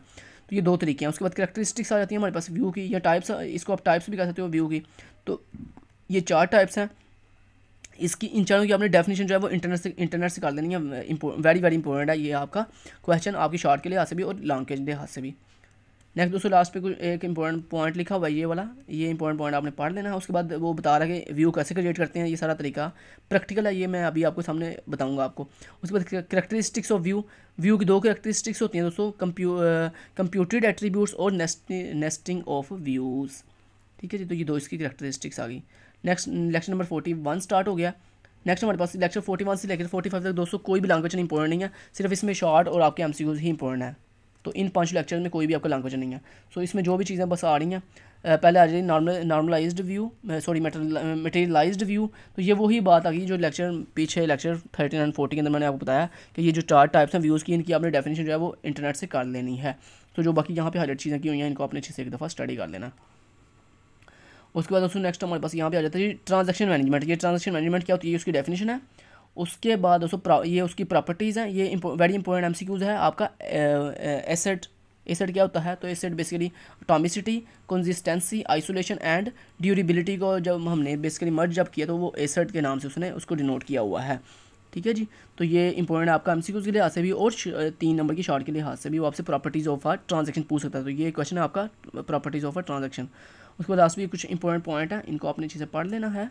तो ये दो तरीके हैं उसके बाद करेक्टरिस्टिक्स आ जाती है हमारे पास व्यू की या टाइप्स इसको आप टाइप्स भी कह सकते हो व्यू की तो ये चार टाइप्स हैं इसकी इन चारों की आपने डेफिनेशन जो है वो इंटरनेट से इंटरनेट से कर देनी है वेरी वेरी इंपॉर्टेंट है ये आपका क्वेश्चन आपकी शॉर्ट के लिहाज से भी और लॉन्ग के लिहाज से भी नेक्स्ट दोस्तों लास्ट पे कुछ एक इंपॉर्टेंट पॉइंट लिखा हुआ है ये वाला ये इंपॉर्टेंट पॉइंट आपने पढ़ लेना है उसके बाद वो बता रहा है कि व्यू कैसे क्रिएट करते हैं ये सारा तरीका प्रैक्टिकल है ये मैं अभी आपको सामने बताऊंगा आपको उसके बाद करेक्टरिस्टिक्स ऑफ व्यू व्यू की दो करेक्टरिस्टिक्स होती हैं दोस्तों कंप्यूटेड एट्रीब्यूट्स और नेस्टिंग ऑफ व्यूज़ ठीक है जी तो ये दो इसकी करेक्टरिस्टिक्स आ गई next lecture number forty one start हो गया नेक्स्ट हमारे पास लेक्चर फोर्टी वन से लेकर फोर्टी फाइव तक दोस्तों कोई भी लैंग्वेज नहीं इंपॉर्टेंट नहीं है सिर्फ इसमें शॉर्ट और आपके एम ही इंपॉर्टेंट है तो इन पांच लेक्चर में कोई भी आपका लैंग्वेज नहीं है सो so, इसमें जो भी चीज़ें बस आ रही हैं पहले आ जाइए normal normalized view sorry materialized view तो ये वही बात आ गई जो लेक्चर पीछे लेक्चर थर्टीन एंड फोर्टी के अंदर मैंने आपको बताया कि ये जो चार टाइप्स हैं व्यूज़ की इनकी आपने डेफिनेशन जो है वो इंटरनेट से कर लेनी है तो जो बाकी यहाँ पे हाईलाइट चीज़ें की हुई हैं इनको आपने अच्छे से एक दफ़ा स्टडी कर लेना उसके बाद उसमें नेक्स्ट हमारे पास यहाँ पे आ जाता है ट्रांजेक्शन मैनेजमेंट ये ट्रांजेक्शन मैनेजमेंट क्या होती है उसकी डेफिनेशन है उसके बाद दोस्तों ये उसकी प्रॉपर्टीज़ हैं ये वेरी इंपॉर्टेंट एमसीक्यूज है आपका एसेट एसेट क्या होता है तो ACID basically atomicity consistency isolation and durability को जब हमने बेसिकली मर्ज जब किया तो वो एसेट के नाम से उसने उसको डिनोट किया हुआ है ठीक है जी तो ये इंपॉर्टेंट आपका एम के लिहाज से भी और तीन नंबर की शॉर्ट के लिहाज से भी वो आपसे प्रॉपर्टीज़ ऑफ आर ट्रांजेक्शन पूछ सकता है तो ये क्वेश्चन है आपका प्रॉपर्टीज़ ऑफ आर ट्रांजेक्शन उसके बाद लास्ट भी कुछ इंपॉर्टेंट पॉइंट है इनको आपने चीज़ें पढ़ लेना है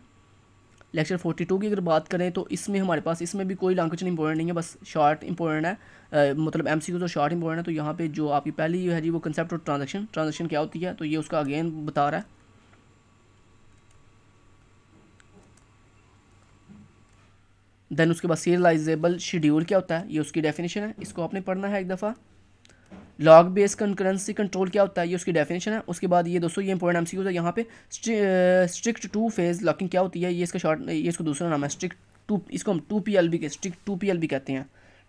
लेक्चर 42 की अगर बात करें तो इसमें हमारे पास इसमें भी कोई लैंग्वेज इंपॉर्टेंट नहीं है बस शॉर्ट इंपॉर्टेंट है आ, मतलब एम सी तो शॉर्ट इंपॉर्टेंट है तो यहाँ पे जो आपकी पहली है जी वो कंसेप्ट ऑफ ट्रांजेक्शन ट्रांजेक्शन क्या होती है तो ये उसका अगेन बता रहा है देन उसके बाद सीरियलाइजेबल शेड्यूल क्या होता है ये उसकी डेफिनेशन है इसको आपने पढ़ना है एक दफ़ा लॉग बेस कंकरेंसी कंट्रोल क्या होता है ये उसकी डेफिनेशन है उसके बाद ये दोस्तों ये इंपॉर्टेंट एम सी है यहाँ पे स्ट्रिक्ट टू फेज लॉकिंग क्या होती है ये इसका शॉर्ट ये इसको दूसरा नाम है स्ट्रिक्ट टू इसको हम टू पी एल बी के strict two P L B कहते हैं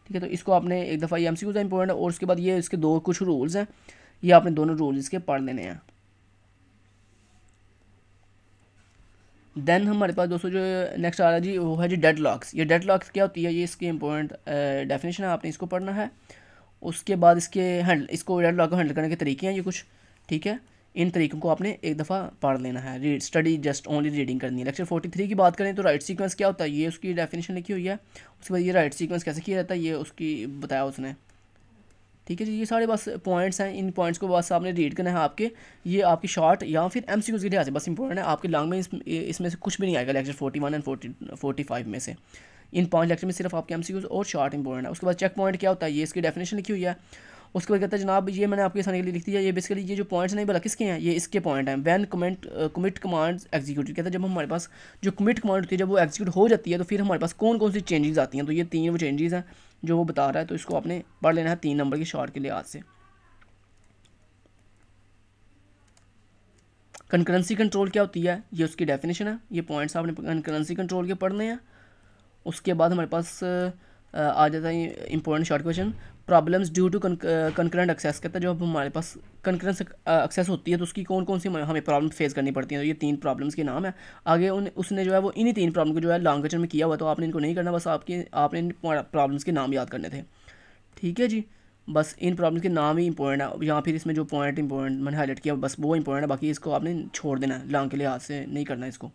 ठीक है तो इसको आपने एक दफ़ा ये एम सी है इंपॉर्टेंट और उसके बाद ये इसके दो कुछ रूल्स हैं ये आपने दोनों रूल्स इसके पढ़ लेने हैं देन हमारे पास दोस्तों जो नेक्स्ट आ रहा है जी वो है जी डेड लॉक्स ये डेड लॉक्स क्या होती है ये इसकी इंपॉर्टेंट डेफिनेशन है आपने इसको पढ़ना है उसके बाद इसके हैंडल इसको रेड लॉक को हैंडल करने के तरीके हैं ये कुछ ठीक है इन तरीकों को आपने एक दफ़ा पढ़ लेना है read study just only reading करनी है लेक्चर फोर्टी थ्री की बात करें तो राइट सीक्वेंस क्या होता है ये उसकी डेफिनेशन लिखी हुई है उसके बाद ये राइट सीक्वेंस कैसे किया जाता है ये उसकी बताया उसने ठीक है जी ये सारे बस पॉइंट्स हैं इन पॉइंट्स को बस आपने रीड करना है आपके ये आपकी शॉर्ट या फिर एम सी के लिहाज से बस इंपॉर्टेंट है आपके लॉन्ग में इसमें इस से कुछ भी नहीं आएगा lecture forty one and forty forty five में से इन पाँच लेक्चर में सिर्फ आपके एम और शार्ट इंपॉर्टेंट है उसके बाद चेक पॉइंट क्या होता है ये इसकी डेफिनेशन लिखी हुई है उसके बाद कहता है जनाब ये मैंने आपके सामने के लिए लिख दिया ये बेसिकली ये जो पॉइंट्स नहीं बोला किसके हैं ये इसके पॉइंट हैं when comment commit commands execute कहता है जब हमारे पास जो कमिट कमांड होती है जब वो एग्जीक्यूट हो जाती है तो फिर हमारे पास कौन कौन सी चेंजेस आती हैं तो ये तीन वो चेंजेस हैं जो वो बता रहा है तो इसको आपने पढ़ लेना है तीन नंबर के शॉर्ट के लिहाज से कनकरेंसी कंट्रोल क्या होती है ये उसकी डेफिनेशन है ये पॉइंट्स आपने कनकरेंसी कंट्रोल के पढ़ने हैं उसके बाद हमारे पास आ जाता है important short question problems due to concurrent access कहता है जब हमारे पास कंकरेंट एक्सेस होती है तो उसकी कौन कौन सी हमें प्रॉब्लम फेस करनी पड़ती है तो ये तीन प्रॉब्लम्स के नाम है आगे उन उसने जो है वो इन्हीं तीन प्रॉब्लम को जो है लॉन्ग क्वेश्चन में किया हुआ तो आपने इनको नहीं करना बस आपके आपने इन प्रॉब्लम्स के नाम याद करने थे ठीक है जी बस इन प्रॉब्लम के नाम ही इंपॉर्टेंट है या फिर इसमें जो पॉइंट इंपॉर्टेंट मैंने हाईलाइट किया बस वो इंपॉर्टेंट है बाकी इसको आपने छोड़ देना है लॉन्ग के लिहाज से नहीं करना इसको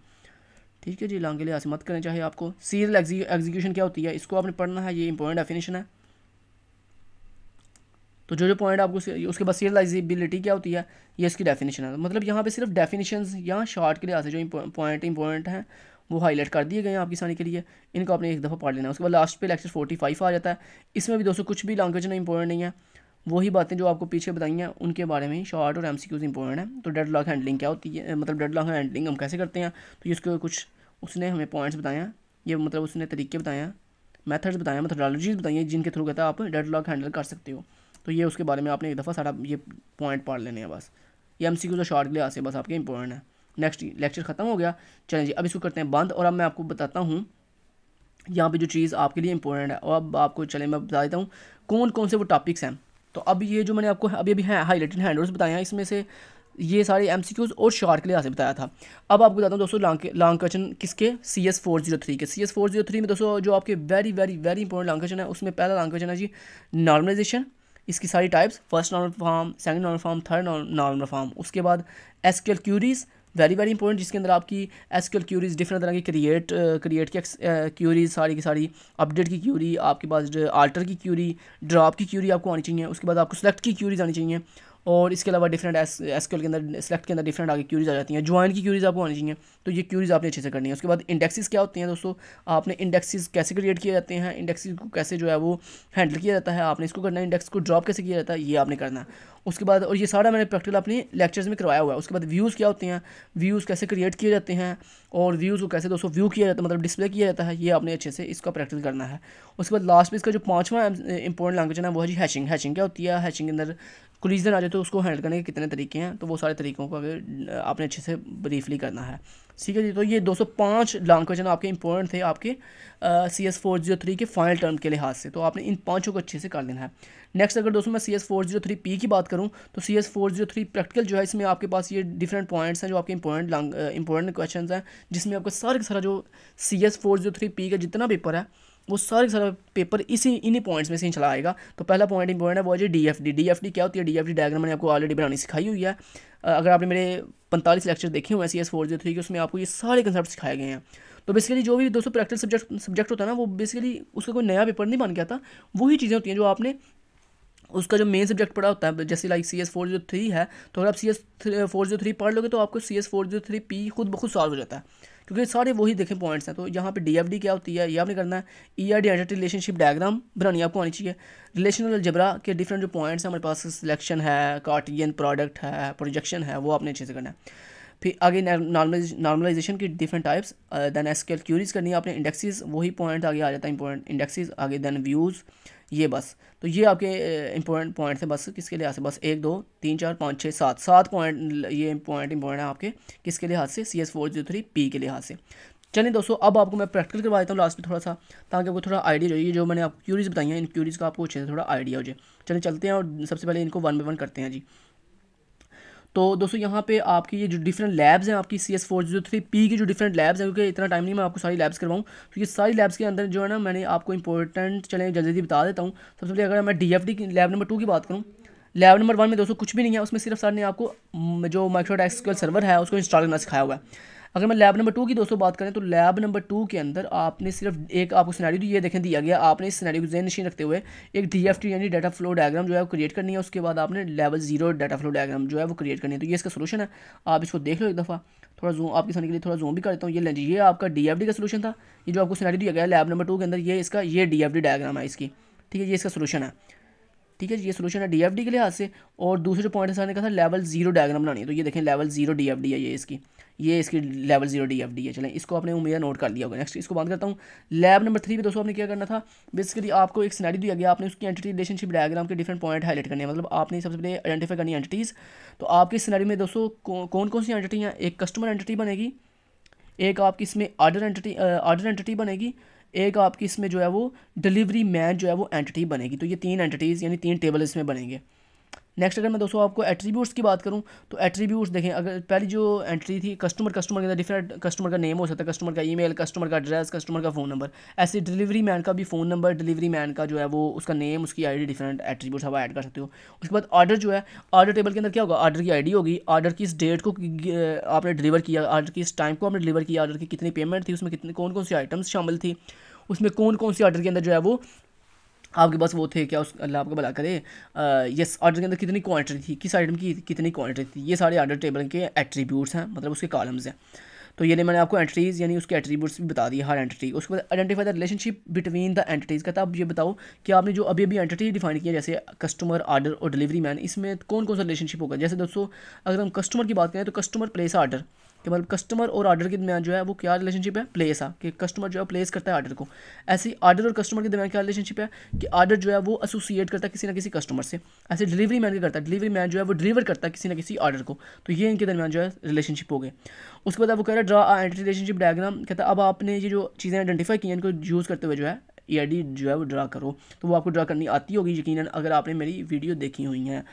ठीक है जी लॉन्ग के लिए मत करना चाहिए आपको सीरियल एग्जीक्यूशन क्या होती है इसको आपने पढ़ना है ये इंपॉर्टेंट डेफिनेशन है तो जो जो पॉइंट आपको उसके बाद सीरियलाइजिबिलिटी क्या होती है ये इसकी डेफिनेशन है मतलब यहाँ पे सिर्फ डेफिनेशन या शॉर्ट के लिहाज से जो पॉइंट इंपॉर्टेंट हैं वो हाईलाइट कर दिए गए हैं आपकी सारी के लिए इनको आपने एक दफ़ा पढ़ लेना है उसके बाद लास्ट पे लेक्चर फाइव आ जाता है इसमें भी दोस्तों कुछ भी लैंग्वेज ना इंपॉर्टेंट नहीं है वही बातें जो आपको पीछे बताई हैं उनके बारे में ही शॉर्ट और एम सी क्यूज़ इंपॉर्टेंट है तो डेड लॉक हैंडलिंग क्या होती है मतलब डेड लॉक हैंडलिंग हम कैसे करते हैं तो इसके कुछ उसने हमें पॉइंट्स बताया ये मतलब उसने तरीके बताया मैथड्स बताए मेथडोलॉजीज बताई हैं जिनके थ्रू कहता आप डेड लॉक हैंडल कर सकते हो तो ये उसके बारे में आपने एक दफ़ा सारा ये पॉइंट पढ़ लेने हैं बस ये एम सी क्यूज़ और शॉर्ट के लिए आसे बस आपके इंपॉर्टेंट है नेक्स्ट लेक्चर ख़त्म हो गया चलें जी अब इसको करते हैं बंद और अब मैं आपको बताता हूँ यहाँ पे जो चीज़ आपके लिए इंपॉर्टेंट है और अब आपको चले मैं बता देता हूँ कौन कौन से वो टॉपिक्स हैं तो अब ये जो मैंने आपको अभी अभी हैं हाईलाइटेड हैंडवर्स बताए हैं इसमें से ये सारे एम और शार्क के लिहाज से बताया था अब आपको बताता हूँ दोस्तों लॉन्ग लॉन्ग क्वेश्चन किसके C S four zero three के C S four zero three में दोस्तों जो आपके very very very important long question है उसमें पहला लॉन्ग क्वेश्चन है जी नॉर्मलाइजेशन इसकी सारी types first normal form second normal form third normal form उसके बाद SQL queries very very important जिसके अंदर आपकी एस क्यूल क्यूरीज डिफरेंट तरह की क्रिएट क्रिएट uh, की क्यूरीज uh, सारी की सारी अपडेट की क्यूरी आपके पास आल्टर की क्यूरी ड्रॉप की क्यूरी आपको आनी चाहिए उसके बाद आपको सेलेक्ट की क्यूरीज आनी चाहिए और इसके अलावा डिफरेंट एस एस के अंदर सेलेक्ट के अंदर डिफरेंट आगे क्यूरीज आ जाती हैं ज्वाइन की क्यूरीज आपको आनी चाहिए तो ये क्यूरीज आपने अच्छे से करनी है उसके बाद इंडेक्सेस क्या होते हैं दोस्तों आपने इंडेक्सेस कैसे क्रिएट किए जाते हैं इंडेक्सेस को कैसे जो है वो हैंडल किया जाता है आपने इसको करना है इंडेक्स को ड्रॉप कैसे किया जाता है ये आपने करना है उसके बाद और ये सारा मैंने प्रैक्टिकल अपने लेक्चर्स में करवाया हुआ है उसके बाद व्यूज़ क्या होते हैं व्यूज़ कैसे क्रिएट किए जाते हैं और व्यूज़ को कैसे दोस्तों व्यू किया जाता है मतलब डिस्प्ले किया जाता है ये आपने अच्छे से इसका प्रैक्टिस करना है उसके बाद लास्ट में इसका जो पाँचवा इंपॉर्टेंट लैंग्वेज है ना वो है जी हैचिंग हैचिंग क्या होती है हैचिंग के अंदर कोलिजन आ जाए तो उसको हैंडल करने के कितने तरीके हैं तो वो सारे तरीकों को अगर आपने अच्छे से ब्रीफली करना है ठीक है जी तो ये 205 लॉन्ग क्वेश्चन आपके इंपॉर्टेंट थे आपके C S four zero three के फाइनल टर्म के लिहाज से तो आपने इन पाँचों को अच्छे से कर लेना है नेक्स्ट अगर दोस्तों मैं C S four zero three P की बात करूँ तो C S four zero three practical जो है इसमें आपके पास ये डिफरेंट पॉइंट्स हैं जो आपके इंपॉर्टेंट लॉन्ग इंपॉर्टेंट क्वेश्चन हैं जिसमें आपका सारा सारा जो C S four zero three P का जितना पेपर है वो सारे सारा पेपर इसी इन्हीं पॉइंट्स में से चला आएगा तो पहला पॉइंट इंपॉर्टेंट है वो है D F D D F D क्या होती है डी एफ डी डायग्राम मैंने आपको ऑलरेडी बनानी सिखाई हुई है अगर आपने मेरे पैंतालीस लेक्चर देखे हुए हैं C S four zero three के उसमें आपको ये सारे कंसेप्ट सिखाए गए हैं तो बेसिकली जो भी दोस्तों प्रैक्टिकल सब्जेक्ट सब्जेक्ट होता है ना वो बेसिकली उसका कोई नया पेपर नहीं बन गया था वही चीज़ें होती हैं जो आपने उसका जो मेन सब्जेक्ट पढ़ा होता है जैसे like C S four zero three है तो अगर आप C S four zero three पढ़ लोगे तो आपको C S four zero three P खुद बखुद खुद सॉल्व हो जाता है क्योंकि सारे वही देखें पॉइंट्स हैं तो यहाँ पे डीएफडी क्या होती है ये आपने करना है E R D relationship diagram बनानी आपको आनी चाहिए रिलेशनल जबरा के डिफरेंट जो पॉइंट्स हैं हमारे पास सिलेक्शन है कार्टियन प्रोडक्ट है प्रोजेक्शन है वो आपने अच्छे से करना है फिर आगे नॉर्मलाइजेशन की different types then SQL queries करनी है आपने इंडेक्सेस वही पॉइंट आगे आ जाता है इंपॉर्टेंट इंडेक्सेस आगे देन व्यूज़ ये बस तो ये आपके इंपॉर्टेंट पॉइंट है बस किसके लिहाज से बस एक दो तीन चार पाँच छः सात सात पॉइंट ये पॉइंट इंपॉर्टेंट है आपके किसके लिहाज से C S four zero three P के लिहाज से चलिए दोस्तों अब आपको मैं प्रैक्टिकल करवा देता हूँ लास्ट में थोड़ा सा ताकि आपको थोड़ा आइडिया चाहिए जो मैंने आपको क्यूरीज बताई हैं इन क्यूरीज़ का आपको अच्छे से थोड़ा आइडिया हो जाए चलिए चलते हैं और सबसे पहले इनको वन बाई वन करते हैं जी तो दोस्तों यहाँ पे आपकी ये जो डिफरेंट लैब्स हैं आपकी C S four zero three P की जो डिफरेंट लैब्स हैं क्योंकि इतना टाइम नहीं मैं आपको सारी लैब्स करवाऊँ तो ये सारी लैब्स के अंदर जो है ना मैंने आपको इंपॉर्टेंट चले जल्दी जल्दी बता देता हूँ सबसे पहले अगर मैं डी एफ डी की लैब नंबर टू की बात करूँ लैब नंबर वन में दोस्तों कुछ भी नहीं है उसमें सिर्फ सर ने आपको जो माइक्रोडेस्कल सर्वर है उसको इंस्टॉल करना सिखाया हुआ है अगर मैं लैब नंबर टू की दोस्तों बात करें तो लैब नंबर टू के अंदर आपने सिर्फ एक आपको सिनेरियो ये देखें दिया गया आपने इस सिनेरियो को जैन नशीन रखते हुए एक डी एफ टी यानी डाटा फ्लो डायग्राम जो है वो क्रिएट करनी है उसके बाद आपने level zero data flow diagram जो है वो क्रिएट करनी है तो ये इसका सोलूशन है आप इसको देख लो एक दफ़ा थोड़ा जूम आपके सामने के लिए थोड़ा जूम भी कर देता हूँ ये लें ये आपका डी एफ डी का सोलूशन था ये जो आपको सिनेरियो दिया गया लैब नंबर टू के अंदर ये इसका ये डी एफ डी डायग्राम है इसकी ठीक है ये इसका सोलूशन है ठीक है ये सोलूशन है डीएफडी के लिहाज से और दूसरे जो पॉइंट है सर ने कहा था लेवल जीरो डायग्राम बनानी है तो ये देखें लेवल जीरो डीएफडी है ये इसकी ये इसकी level zero D F D है चलें इसको आपने उम्मीद नोट कर लिया होगा नेक्स्ट इसको बात करता हूँ लैब नंबर थ्री पे दोस्तों आपने क्या करना था बेसिकली आपको एक सिनेरियो दिया गया आपने उसकी एंटिटी रिलेशनशिप डायग्राम के डिफरेंट पॉइंट हाईलाइट करने मतलब आपने सबसे पहले आइडेंटिफाई करनी एंटिटीज़ तो आपके सिनेरियो में दोस्तों कौन कौन सी एंटिटी हैं एक कस्टमर एंटिटी बनेगी एक आपकी इसमें आर्डर एंटिटी आर्डर एंटिटी बनेगी एक आपकी इसमें जो है वो डिलीवरी मैन जो है वो एंटिटी बनेगी तो ये तीन एंटिटीज़ यानी तीन टेबल इसमें बनेंगे नेक्स्ट अगर मैं दोस्तों आपको एट्रीब्यूट्स की बात करूँ तो एट्रीब्यूट्स देखें अगर पहली जो एंट्री थी कस्टमर कस्टमर के अंदर डिफरेंट कस्टमर का नेम हो सकता है कस्टमर का ईमेल कस्टमर का एड्रेस कस्टमर का फ़ोन नंबर ऐसे डिलीवरी मैन का भी फ़ोन नंबर डिलीवरी मैन का जो है वो उसका नेम उसकी आईडी डिफरेंट एट्रीब्यूट आप ऐड कर सकते हो उसके बाद ऑर्डर जो है ऑर्डर टेबल के अंदर क्या होगा ऑर्डर की आई होगी ऑर्डर किस डेट को आपने डिलीवर किया ऑर्डर की टाइम को आपने डिलीवर किया ऑर्डर की कितनी पेमेंट थी उसमें कितनी कौन कौन सी आइटम्स शामिल थी उसमें कौन कौन सी ऑर्डर के अंदर जो है वो आपके पास वो थे क्या उस अल्लाह आपका भला करे यस ऑर्डर के अंदर कितनी क्वांटिटी थी किस आइटम की कितनी क्वांटिटी थी ये सारे ऑर्डर टेबल के एट्रीब्यूट्स हैं मतलब उसके कॉलम्स हैं तो ये मैंने आपको एंट्रीज़ यानी उसके एट्रीब्यूट्स भी बता दिए हर एंटिटी उसके बाद identify the relationship between the entities का अब ये बताओ कि आपने जो अभी अभी एंटिटी डिफाइन किया जैसे कस्टमर ऑर्डर और डिलीवरी मैन इसमें कौन कौन सा रिलेशनशिप होगा जैसे दोस्तों अगर हम कस्टमर की बात करें तो कस्टमर प्लेस ऑर्डर कि मतलब कस्टमर और ऑर्डर के दरमियान जो है वो क्या रिलेशनशिप है प्लेस आ कि कस्टमर जो है प्लेस करता है ऑर्डर को ऐसे ही ऑर्डर और कस्टमर के दरमियान क्या रिलेशनशिप है कि ऑर्डर जो है वो एसोसिएट करता है किसी ना किसी कस्टमर से ऐसे डिलीवरी मैन क्या करता है डिलीवरी मैन जो है वो डिलीवर करता है किसी ना किसी ऑर्डर को तो ये इनके दरमियान जो है रिलेशनशिप हो गए उसके बाद वो कह रहा है ड्रा एंटी रिलेशनशिप डायग्राम कहता है अब आपने ये जो चीज़ें आइडेंटिफाई की हैं इनको यूज़ करते हुए जो है ई e जो है वो ड्रा करो तो वो आपको ड्रा करनी आती होगी यकीन अगर आपने मेरी वीडियो देखी हुई हैं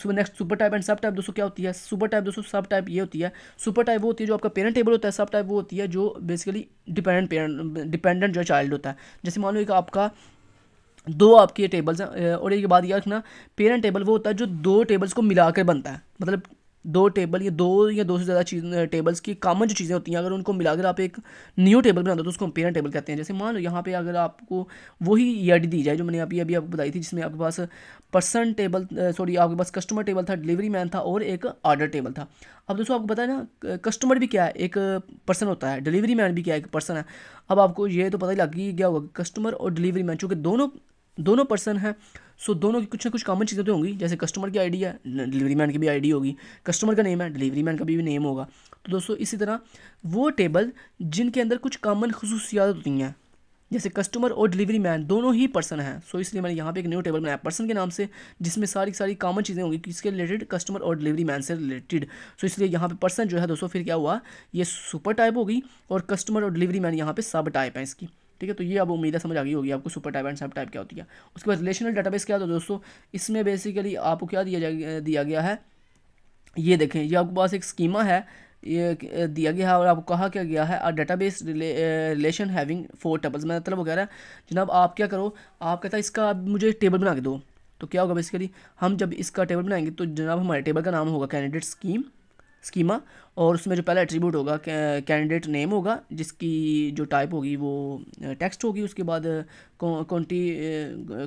उसके बाद next super type and sub type दोस्तों क्या होती है सुपर टाइप दोस्तों सब टाइप ये होती है सुपर टाइप वो होती है जो आपका पेरेंट टेबल होता है सब टाइप वो होती है जो बेसिकली डिपेंडेंट पेरेंट डिपेंडेंट जो चाइल्ड होता है जैसे मान लो एक आपका दो आपके टेबल्स हैं और एक बात याद रखना पेरेंट टेबल वो होता है जो दो टेबल्स को मिलाकर बनता है मतलब दो टेबल या दो या दो से ज़्यादा चीज टेबल्स की कॉमन जो चीज़ें होती हैं अगर उनको मिलाकर आप एक न्यू टेबल बनाते हो तो उसको हम पेरेंट टेबल कहते हैं जैसे मान लो यहाँ पे अगर आपको वही ईआईडी दी जाए जो मैंने अभी अभी आपको बताई थी जिसमें आपके पास पर्सन टेबल सॉरी आपके पास कस्टमर टेबल था डिलीवरी मैन था और एक ऑर्डर टेबल था अब दोस्तों आपको पता है ना कस्टमर भी क्या है एक पर्सन होता है डिलीवरी मैन भी क्या है एक पर्सन है अब आपको ये तो पता ही लग ही गया होगा कस्टमर और डिलीवरी मैन चूँकि दोनों दोनों पर्सन हैं सो दोनों की कुछ ना कुछ कॉमन चीज़ें तो होंगी जैसे कस्टमर की आईडी है डिलीवरी मैन की भी आईडी होगी कस्टमर का नेम है डिलीवरी मैन का भी, भी नेम होगा तो दोस्तों इसी तरह वो टेबल जिनके अंदर कुछ कॉमन खसूसियात होती हैं जैसे कस्टमर और डिलीवरी मैन दोनों ही पर्सन हैं सो इसलिए मैंने यहाँ पे एक न्यू टेबल बनाया पर्सन के नाम से जिसमें सारी सारी कॉमन चीज़ें होंगी किसके रिलेटेड कस्टमर और डिलीवरी मैन से रिलेटेड सो इसलिए यहाँ पे पर्सन जो है दोस्तों फिर क्या हुआ ये सुपर टाइप होगी और कस्टमर और डिलीवरी मैन यहाँ पे सब टाइप है इसकी ठीक है तो ये अब उम्मीद है समझ आ गई होगी आपको super type and sub type क्या होती है उसके बाद रिलेशनल डाटाबेस क्या होता है दोस्तों इसमें बेसिकली आपको क्या दिया जा दिया गया है ये देखें ये आपके पास एक स्कीमा है ये दिया गया है और आपको कहा क्या गया है data database relation having four tables मैं मतलब वगैरह जनाब आप क्या करो आप कहता है इसका मुझे टेबल बना के दो तो क्या होगा बेसिकली हम जब इसका टेबल बनाएंगे तो जनाब हमारे टेबल का नाम होगा कैंडिडेट स्कीम स्कीमा और उसमें जो पहला एट्रीब्यूट होगा कैंडिडेट नेम होगा जिसकी जो टाइप होगी वो टेक्स्ट होगी उसके बाद कॉन्टी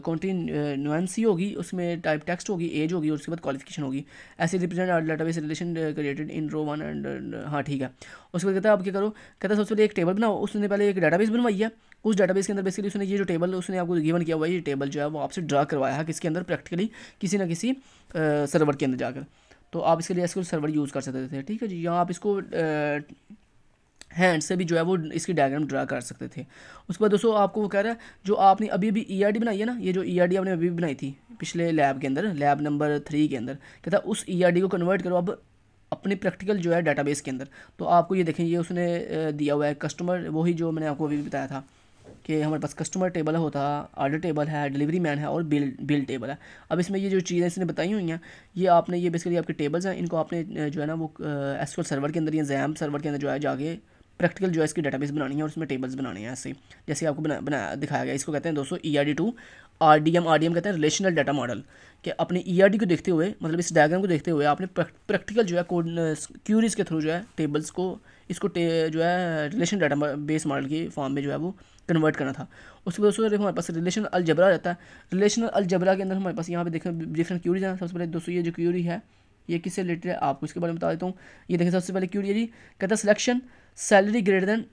कॉन्टीनुएंसी होगी उसमें टाइप टेक्स्ट होगी एज होगी और उसके बाद क्वालिफिकेशन होगी ऐसे represent R base relation created in row one and हाँ ठीक है उसके बाद कहता है आप क्या करो कहता है सबसे पहले एक टेबल बनाओ उसने पहले एक डाटाबेस बनवाई है उस डाटाबेस के अंदर बेसिकली उसने ये जो टेबल उसने आपको गिवन किया हुआ है ये टेबल जो है वो आपसे ड्रा करवाया है किसके अंदर प्रैक्टिकली किसी ना किसी सर्वर के अंदर जाकर तो आप इसके लिए एसक्यूएल सर्वर यूज़ कर सकते थे ठीक है जी या आप इसको हैंड से भी जो है वो इसकी डायग्राम ड्रा कर सकते थे उसके बाद दोस्तों आपको वो कह रहा है जो आपने अभी अभी ई e डी बनाई है ना ये जो ई e डी आपने अभी भी बनाई थी पिछले लैब के अंदर लैब नंबर थ्री के अंदर कहता उस ई e डी को कन्वर्ट करो अब अपने प्रैक्टिकल जो है डाटाबेस के अंदर तो आपको ये देखें ये उसने दिया हुआ है कस्टमर वही जो मैंने आपको अभी भी बताया था कि हमारे पास कस्टमर टेबल होता ऑर्डर टेबल है डिलीवरी मैन है और बिल बिल टेबल है अब इसमें ये जो चीज़ें इसने बताई हुई हैं ये आपने ये बेसिकली आपके टेबल्स हैं इनको आपने जो है ना वो एसक्यूएल सर्वर के अंदर या जैम सर्वर के अंदर जो है जाके प्रैक्टिकल जो है इसकी डेटाबेस बनानी है और उसमें टेबल्स बनाने हैं ऐसे जैसे आपको बना बनाया दिखाया गया इसको कहते हैं दोस्तों E R D to R D M R D M कहते हैं रिलेशनल डाटा मॉडल कि अपने ई आर डी को देखते हुए मतलब इस डायग्राम को देखते हुए आपने प्रैक्टिकल जो है कोड क्यूरीज के थ्रू जो है टेबल्स को इसको जो है रिलेशन डाटा बेस मॉडल की फॉर्म में जो है वो कन्वर्ट करना था उसके बाद दोस्तों देखो हमारे पास रिलेशनल अलजबरा रहता है रिलेशनल अलजबरा के अंदर हमारे पास यहाँ पे देखें डिफरेंट क्यूरीज हैं सबसे पहले दोस्तों ये जो क्यूरी है ये किससे रिलेटेड है आपको इसके बारे में बता देता हूँ ये देखें सबसे पहले क्यूरी है जी कहता है selection salary greater than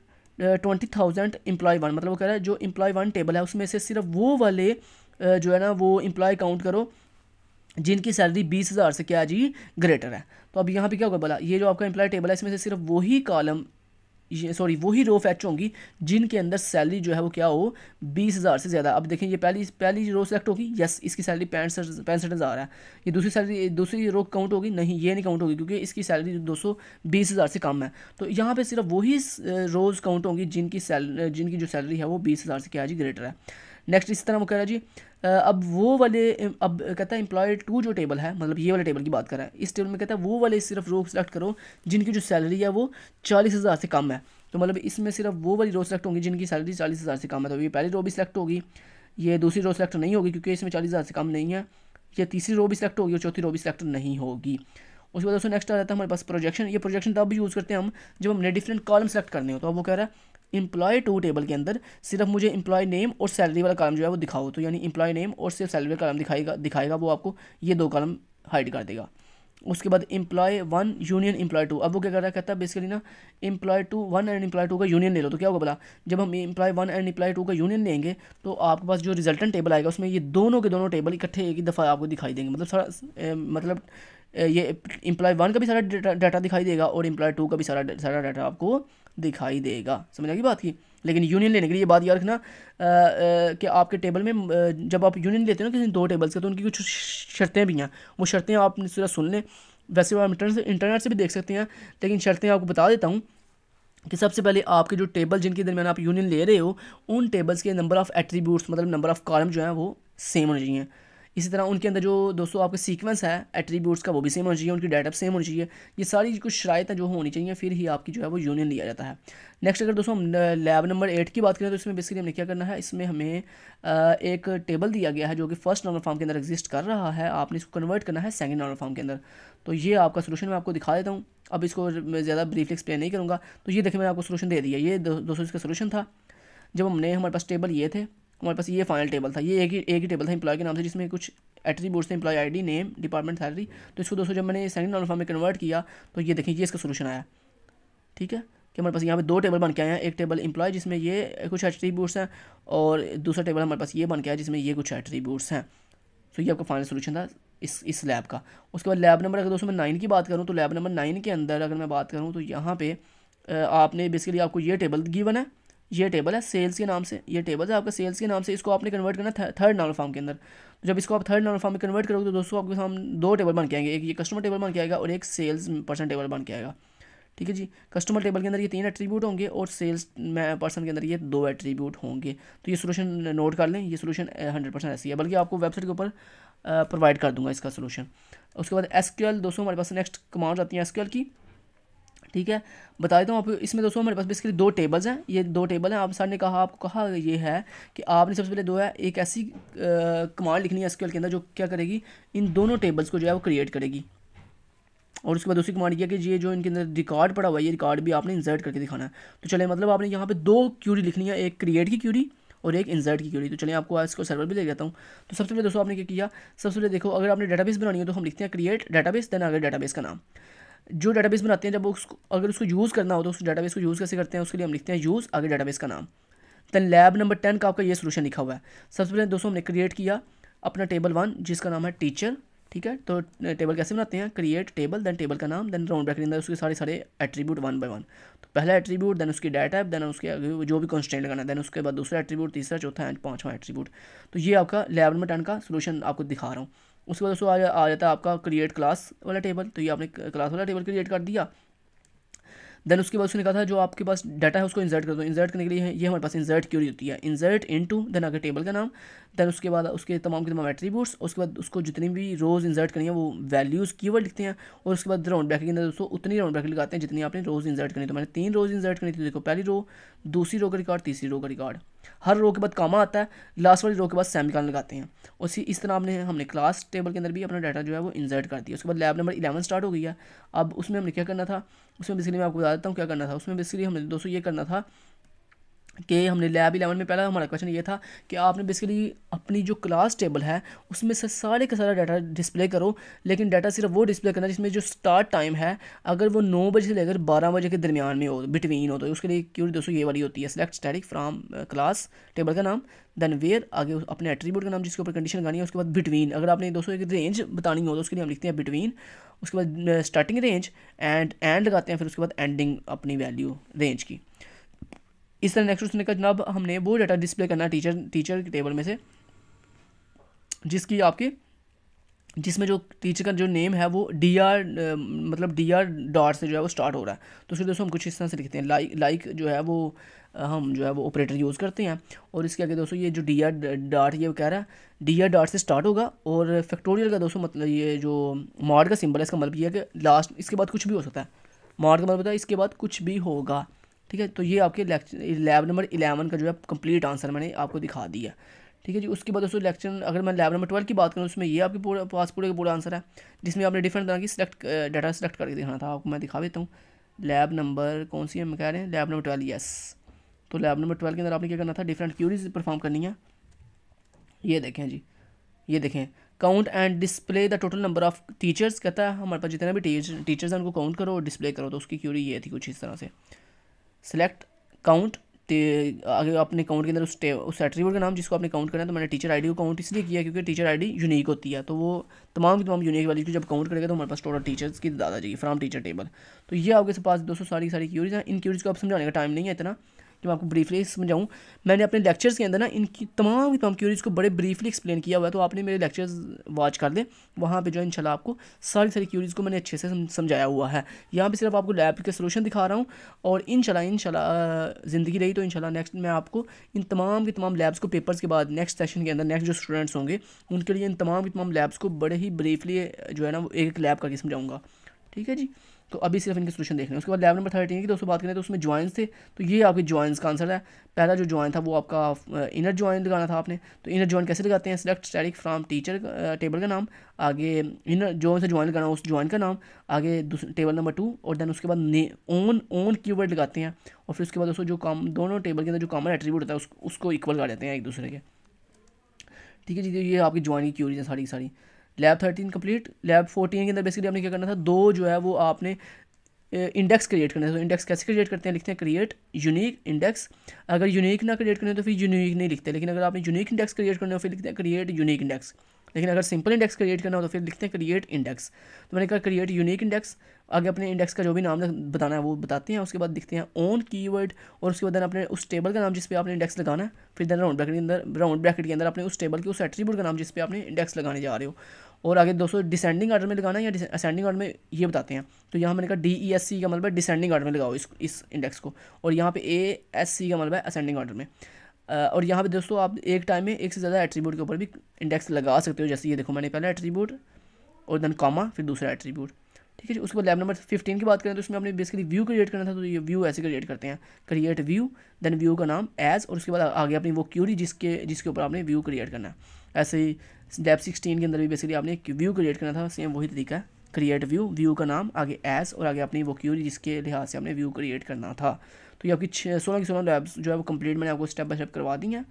twenty thousand employee one मतलब वो कह रहा है जो एम्प्लॉय वन टेबल है उसमें से सिर्फ वो वाले uh, जो है ना वो एम्प्लॉय काउंट करो जिनकी सैलरी बीस हज़ार से क्या जी ग्रेटर है तो अब यहाँ पे क्या होगा बोला ये जो आपका एम्प्लॉय टेबल है इसमें से सिर्फ वही कॉलम सॉरी वही रो फैच होंगी जिनके अंदर सैलरी जो है वो क्या हो बीस हज़ार से ज़्यादा अब देखें ये पहली पहली रो सेलेक्ट होगी यस इसकी सैलरी पैंसठ पैंसठ हज़ार है ये दूसरी सैलरी दूसरी रो काउंट होगी नहीं ये नहीं काउंट होगी क्योंकि इसकी सैलरी दो सौ बीस हज़ार से कम है तो यहाँ पर सिर्फ वही रोज़ काउंट होंगी जिनकी सैल जिनकी जो सैलरी है वो बीस हज़ार से क्या जी ग्रेटर है नेक्स्ट इस तरह वो कह रहा है जी अब वो वाले अब कहता है एम्प्लॉय टू जो टेबल है मतलब ये वाले टेबल की बात कर रहा है इस टेबल में कहता है वो वाले सिर्फ रो सेलेक्ट करो जिनकी जो सैलरी है वो चालीस हज़ार से कम है तो मतलब इसमें सिर्फ वो वाली रो सेलेक्ट होंगी जिनकी सैलरी चालीस हज़ार से कम है तो ये पहली रो भी सिलेक्ट होगी ये दूसरी रो सेलेक्ट नहीं होगी क्योंकि इसमें चालीस हज़ार से कम नहीं है यह तीसरी रो भी सिलेक्ट होगी और चौथी रो भी सिलेक्ट नहीं होगी उसके बाद उसमें नेक्स्ट आ जाता है हमारे पास प्रोजेक्शन ये प्रोजेक्शन तब भी यूज़ करते हैं हम जब हमने डिफरेंट कॉलम सेलेक्ट करने हो तो अब वो कह रहा है इम्प्लॉय टू टेबल के अंदर सिर्फ मुझे इम्प्लॉय नेम और सैलरी वाला कलम जो है वो दिखाओ तो यानी इम्प्लॉय नेम और सिर्फ सैलरी वाला कॉलम दिखाएगा दिखाएगा वो आपको ये दो कॉलम हाइड कर देगा उसके बाद employee one union employee two अब वो क्या कर रहा है कहता है बेसिकली ना employee two one and employee two का यूनियन ले लो तो क्या होगा बोला जब हम employee one and employee two का यूनियन लेंगे तो आपके पास जो रिजल्टेंट टेबल आएगा उसमें ये दोनों के दोनों टेबल इकट्ठे एक ही दफ़ा आपको दिखाई देंगे मतलब सारा मतलब ये इम्प्लॉय वन का भी सारा डाटा दिखाई देगा और इम्प्लॉय टू का भी सारा सारा डाटा आपको दिखाई देगा समझ आगे बात की लेकिन यूनियन लेने के लिए बात याद रखना कि आपके टेबल में जब आप यूनियन लेते हो ना किसी दो टेबल्स का तो उनकी कुछ शर्तें भी हैं वो शर्तें आप सुन लें वैसे आप इंटरनेट से इंटरनेट से भी देख सकते हैं लेकिन शर्तें आपको बता देता हूँ कि सबसे पहले आपके जो टेबल जिनके दरमियान आप यूनियन ले रहे हो उन टेबल्स के नंबर ऑफ़ एट्रीब्यूट्स मतलब नंबर ऑफ़ कॉलम जो हैं वो सेम होने चाहिए इसी तरह उनके अंदर जो दोस्तों आपका सीक्वेंस है एट्रीब्यूट्स का वो भी सेम होना चाहिए उनकी डेटअप सेम होनी चाहिए ये सारी कुछ शरायतें जो होनी चाहिए फिर ही आपकी जो है वो यूनियन लिया जाता है नेक्स्ट अगर दोस्तों हम लैब नंबर एट की बात करें तो इसमें बेसिकली हमने क्या करना है इसमें हमें एक टेबल दिया गया है जो कि फर्स्ट नॉर्मल फॉर्म के अंदर एग्जिस्ट कर रहा है आपने इसको कन्वर्ट करना है सेकेंड नॉर्मल फॉर्म के अंदर तो ये आपका सोल्यूशन मैं आपको दिखा देता हूँ अब इसको मैं ज़्यादा ब्रीफली एक्सप्लेन नहीं करूँगा तो ये देखिए मैंने आपको सोल्यूशन दे दिया ये दोस्तों इसका सोल्यूशन था जब हमने हमारे पास टेबल ये थे हमारे पास ये फाइनल टेबल था ये एक ही एक ही टेबल था एम्प्लॉय के नाम से जिसमें कुछ एट्रीब्यूट्स थे I D name department salary तो इसको दोस्तों जब मैंने सेकंड नॉन फॉर्म में कन्वर्ट किया तो ये देखिए ये इसका सोलूशन आया ठीक है कि हमारे पास यहाँ पे दो टेबल बन के आए हैं एक टेबल इंप्लॉय जिसमें ये कुछ बोर्ड्स हैं और दूसरा टेबल हमारे पास ये बन के आया जिसमें ये कुछ बोर्ड्स हैं तो ये आपका फाइनल सोल्यूशन था इस इस लैब का उसके बाद लैब नंबर अगर दोस्तों मैं नाइन की बात करूँ तो लैब नंबर नाइन के अंदर अगर मैं बात करूँ तो यहाँ पे आपने बेसिकली आपको ये टेबल गिवन है ये टेबल है सेल्स के नाम से ये टेबल है आपका सेल्स के नाम से इसको आपने कन्वर्ट करना है थर्ड नॉर्मल फॉर्म के अंदर तो जब इसको आप थर्ड नॉर्मल फॉर्म में कन्वर्ट करोगे तो दोस्तों आपके सामने दो टेबल बन के आएंगे एक ये कस्टमर टेबल बन के आएगा और एक सेल्स पर्सन टेबल बन के आएगा ठीक है जी कस्टमर टेबल के अंदर ये तीन एट्रीब्यूट होंगे और सेल्स पर्सन के अंदर ये दो एट्रीब्यूट होंगे तो ये सोल्यूशन नोट कर लें ये सोल्यूशन हंड्रेड परसेंट ऐसी है बल्कि आपको वेबसाइट के ऊपर प्रोवाइड कर दूंगा इसका सोल्यूशन उसके बाद एस क्यू एल दोस्तों हमारे पास नेक्स्ट कमांड आती है एस क्यू एल की ठीक है बता देता हूँ इसमें दोस्तों हमारे पास बेसिकली दो टेबल्स हैं ये दो टेबल हैं आप सर ने कहा आपको कहा ये है कि आपने सबसे पहले दो है एक ऐसी कमांड लिखनी है एसक्यूएल के अंदर जो क्या करेगी इन दोनों टेबल्स को जो है वो क्रिएट करेगी और उसके बाद दूसरी कमांड किया कि ये जो इनके अंदर रिकॉर्ड पड़ा हुआ है ये रिकॉर्ड भी आपने इंसर्ट करके दिखाना है तो चले मतलब आपने यहाँ पे दो क्यूरी लिखनी है एक क्रिएट की क्यूरी और एक इंसर्ट की क्यूरी तो चलिए आपको इसको सर्वर भी ले जाता हूँ तो सबसे पहले दोस्तों आपने क्या किया सबसे पहले देखो अगर आपने डेटाबेस बनानी है तो हम लिखते हैं क्रिएट डेटाबेस देन आगे डेटाबेस का नाम जो डेटाबेस बनाते हैं जब उसको अगर उसको यूज़ करना हो तो उस डेटाबेस को यूज़ कैसे करते हैं उसके लिए हम लिखते हैं यूज़ आगे डेटाबेस का नाम दैन लैब नंबर टेन का आपका ये सोल्यूशन लिखा हुआ है सबसे पहले दोस्तों हमने क्रिएट किया अपना टेबल वन जिसका नाम है टीचर ठीक है तो टेबल कैसे बनाते हैं क्रिएट टेबल दैन टेबल का नाम देन राउंड ब्रैकेट अंदर उसके सारे सारे एट्रीब्यूट वन बाय वन तो पहला एट्रीब्यूट देन उसकी डाटा देन उसके जो भी कॉन्स्टेंट लगाना देन उसके बाद दूसरा एट्रीब्यूट तीसरा चौथा एंड पाँचवा एट्रीब्यूट तो ये आपका लेवल में टन का सोल्यूशन आपको दिखा रहा हूँ उसके बाद दोस्तों आ, जाता है आपका क्रिएट क्लास वाला टेबल तो ये आपने क्लास वाला टेबल क्रिएट कर दिया देन उसके बाद उसने कहा था जो आपके पास डाटा है उसको इंजर्ट कर दो इंजर्ट करने के लिए ये हमारे पास इंजर्ट क्यूरी होती है इन इनटू देन आगे टेबल का नाम देन उसके बाद उसके तमाम के तमाम एट्रीब्यूट्स उसके बाद उसको जितनी भी रोज़ इंजर्ट करनी है वो वैल्यूज़ कीवर्ड लिखते हैं और उसके बाद राउंड ब्रैकेट के अंदर दोस्तों उतनी राउंड ब्रैकेट लगाते हैं जितनी आपने रोज़ इंजर्ट करनी तो मैंने तीन रोज़ इंजर्ट करनी थी तो देखो पहली रो दूसरी रो का रिकॉर्ड तीसरी रो का रिकॉर्ड हर रो के बाद कामा आता है लास्ट वाली रो के बाद कॉलन लगाते हैं उसी इस तरह हमने हमने क्लास टेबल के अंदर भी अपना डाटा जो है वो इंसर्ट कर दिया उसके बाद लैब नंबर इलेवन स्टार्ट हो गई है अब उसमें हमने क्या करना था उसमें बेसिकली मैं आपको बता देता हूँ क्या करना था उसमें बेसिकली हमने दोस्तों ये करना था कि हमने लैब इलेवन में पहला हमारा क्वेश्चन ये था कि आपने बेसिकली अपनी जो क्लास टेबल है उसमें से सारे का सारा डाटा डिस्प्ले करो लेकिन डाटा सिर्फ वो डिस्प्ले करना जिसमें जो स्टार्ट टाइम है अगर वो नौ बजे से लेकर बारह बजे के दरमियान में हो बिटवीन हो तो उसके लिए क्यों दोस्तों ये वाली होती है select static from class table का नाम देन वेयर आगे अपने एट्रीब्यूट का नाम जिसके ऊपर कंडीशन गानी है उसके बाद बिटवीन अगर आपने दोस्तों एक रेंज बतानी हो तो उसके लिए हम लिखते हैं बिटवीन उसके बाद स्टार्टिंग रेंज एंड एंड लगाते हैं फिर उसके बाद एंडिंग अपनी वैल्यू रेंज की इस तरह नेक्स्ट उसने कहा जनाब हमने वो डाटा डिस्प्ले करना टीचर टीचर के टेबल में से जिसकी आपके जिसमें जो टीचर का जो नेम है वो डी आर मतलब डी आर डॉट से जो है वो स्टार्ट हो रहा है तो फिर दोस्तों हम कुछ इस तरह से लिखते हैं लाइक लाइक जो है वो हम जो है वो ऑपरेटर यूज़ करते हैं और इसके आगे दोस्तों ये जो डी आर डॉट ये कह रहा है डी आर डॉट से स्टार्ट होगा और फैक्टोरियल का दोस्तों मतलब ये जो मॉड का सिंबल है इसका मतलब ये है कि लास्ट इसके बाद कुछ भी हो सकता है मॉड का मतलब है इसके बाद कुछ भी होगा ठीक है तो ये आपके लैब नंबर इलेवन का जो है कंप्लीट आंसर मैंने आपको दिखा दिया ठीक है जी उसके बाद दोस्तों लेक्चर अगर मैं लैब नंबर ट्वेल्व की बात करूँ उसमें ये आपके पूरा पास पूरे का पूरा आंसर है जिसमें आपने डिफरेंट तरह की सिलेक्ट डाटा सिलेक्ट करके दिखाना था आपको मैं दिखा देता हूँ लैब नंबर कौन सी हम कह रहे हैं लैब नंबर ट्वेल्व यस तो लैब नंबर ट्वेल्व के अंदर आपने क्या करना था डिफरेंट क्यूरीज परफॉर्म करनी है ये देखें जी ये देखें count and display the total number of teachers कहता है हमारे पास जितने भी टीचर्स हैं उनको काउंट करो और डिस्प्ले करो तो उसकी क्यूरी ये थी कुछ इस तरह से सेलेक्ट काउंट आगे अपने काउंट के अंदर उस उस एट्रीब्यूट का नाम जिसको आपने काउंट करना है तो मैंने टीचर आईडी को काउंट इसलिए किया क्योंकि टीचर आईडी यूनिक होती है तो वो तमाम की तमाम यूनिक वाली को जब काउंट करेगा तो हमारे पास टोटल टीचर्स की दादा जाएगी फ्राम टीचर टेबल तो ये आपके पास दोस्तों सारी सारी क्यूरीज हैं इन क्यूरीज को आप समझाने का टाइम नहीं है इतना जो मैं आपको ब्रीफली समझाऊँ मैंने अपने लेक्चर्स के अंदर ना इनकी तमाम तमाम क्यूरीज़ को बड़े ब्रीफली एक्सप्लेन किया हुआ है तो आपने मेरे लेक्चर्स वॉच कर लें वहाँ पर जो है आपको सारी सारी क्यूरीज़ को मैंने अच्छे से समझाया हुआ है यहाँ पर सिर्फ आपको लैब के सोल्यूशन दिखा रहा हूँ और इन इन ज़िंदगी रही तो इन नेक्स्ट मैं आपको इन तमाम के तमाम लैब्स को पेपर्स के बाद नेक्स्ट सेशन के अंदर नेक्स्ट जो स्टूडेंट्स होंगे उनके लिए इन तमाम के तमाम लैब्स को बड़े ही ब्रीफली जो है ना वो एक लैब करके समझाऊँगा ठीक है जी तो अभी सिर्फ इनके सोल्यूशन देखने उसके बाद लेवल नंबर थर्टीन की दोस्तों बात करें तो उसमें ज्वाइंस थे तो ये आपके ज्वाइंस का आंसर है पहला जो ज्वाइन था वो आपका इनर ज्वाइन लगाना था आपने तो इनर ज्वाइन कैसे लगाते हैं select static from teacher table का नाम आगे इनर जो से ज्वाइन लगाना उस ज्वाइन का नाम आगे टेबल नंबर टू और देन उसके बाद ओन ओन की लगाते हैं और फिर उसके बाद दोस्तों जो काम दोनों टेबल के अंदर जो कॉमन एट्रीब्यूट होता है उसको इक्वल कर देते हैं एक दूसरे के ठीक है जी तो ये आपकी ज्वाइन की क्यूरीज है सारी सारी lab thirteen complete lab fourteen के अंदर बेसिकली आपने क्या करना था दो जो है वो आपने इंडेक्स क्रिएट करना है तो इंडेक्स कैसे क्रिएट करते हैं लिखते हैं क्रिएट यूनिक इंडेक्स अगर यूनिक ना क्रिएट करें तो फिर यूनिक नहीं लिखते लेकिन अगर आपने यूनिक इंडेक्स क्रिएट करना हो फिर लिखते हैं क्रिएट यूनिक इंडेक्स लेकिन अगर सिंपल इंडेक्स क्रिएट करना हो तो फिर लिखते हैं क्रिएट इंडेक्स तो मैंने कहा क्रिएट यूनिक इंडेक्स आगे अपने इंडेक्स का जो भी नाम बताना है वो बताते हैं उसके बाद लिखते हैं ऑन कीवर्ड और उसके बाद अपने उस टेबल का नाम जिस पे आपने इंडेक्स लगाना है फिर देन राउंड ब्रैकेट के अंदर राउंड ब्रैकेट के अंदर अपने उस टेबल के उस एट्रीब्यूट का नाम जिस पे आपने इंडेक्स लगाने जा रहे हो और आगे दोस्तों डिसेंडिंग ऑर्डर में लगाना है या असेंडिंग ऑर्डर में ये बताते हैं तो यहाँ मैंने कहा डी ई एस सी का मतलब है डिसेंडिंग ऑर्डर में लगाओ इस इस इंडेक्स को और यहाँ पे ए एस सी का मतलब है असेंडिंग ऑर्डर में और यहाँ पे दोस्तों आप एक टाइम में एक से ज़्यादा एट्रीब्यूट के ऊपर भी इंडेक्स लगा सकते हो जैसे ये देखो मैंने पहला एट्रीब्यूट और देन कॉमा फिर दूसरा एट्रीब्यूट ठीक है उसके बाद लैब नंबर फिफ्टीन की बात करें तो उसमें अपने बेसिकली व्यू क्रिएट करना था तो ये व्यू ऐसे क्रिएट करते हैं क्रिएट व्यू देन व्यू का नाम एज और उसके बाद आगे अपनी वो क्यूरी जिसके जिसके ऊपर आपने व्यू क्रिएट करना है ऐसे ही डेप सिक्सटीन के अंदर भी बेसिकली आपने एक व्यू क्रिएट करना था सेम वही तरीका है क्रिएट व्यू व्यू का नाम आगे एस और आगे अपनी वो क्यू जिसके लिहाज से आपने व्यू क्रिएट करना था तो ये आपकी छः सोलह की सोलह लैब्स जो है वो कंप्लीट मैंने आपको स्टेप बाय स्टेप करवा दी हैं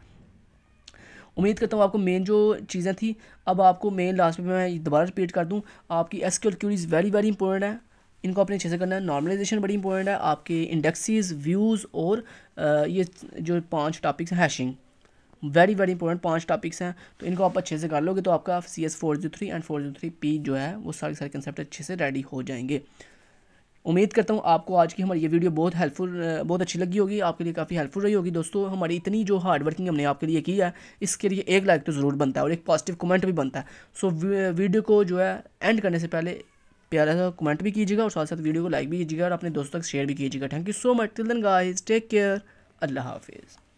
उम्मीद करता हूँ आपको मेन जो चीज़ें थी अब आपको मेन लास्ट में मैं दोबारा रिपीट कर दूँ आपकी S queries very very important है इनको अपने अच्छे से करना है नॉर्मलाइजेशन बड़ी इंपॉर्टेंट है आपके इंडेक्सेस व्यूज़ और ये जो पांच टॉपिक्स हैं हैशिंग वेरी वेरी इंपॉर्टेंट पांच टॉपिक्स हैं तो इनको आप अच्छे से कर लोगे तो आपका C S four zero three and four zero three P जो है वो सारे सारे कंसेप्ट अच्छे से रेडी हो जाएंगे उम्मीद करता हूँ आपको आज की हमारी ये वीडियो बहुत हेल्पफुल बहुत अच्छी लगी होगी आपके लिए काफ़ी हेल्पफुल रही होगी दोस्तों हमारी इतनी जो हार्ड वर्किंग हमने आपके लिए की है इसके लिए एक लाइक तो ज़रूर बनता है और एक पॉजिटिव कमेंट भी बनता है सो वीडियो को जो है एंड करने से पहले प्यारा सा कमेंट भी कीजिएगा और साथ साथ वीडियो को लाइक भी कीजिएगा और अपने दोस्तों तक शेयर भी कीजिएगा thank you so much till then guys take care अल्लाह हाफिज़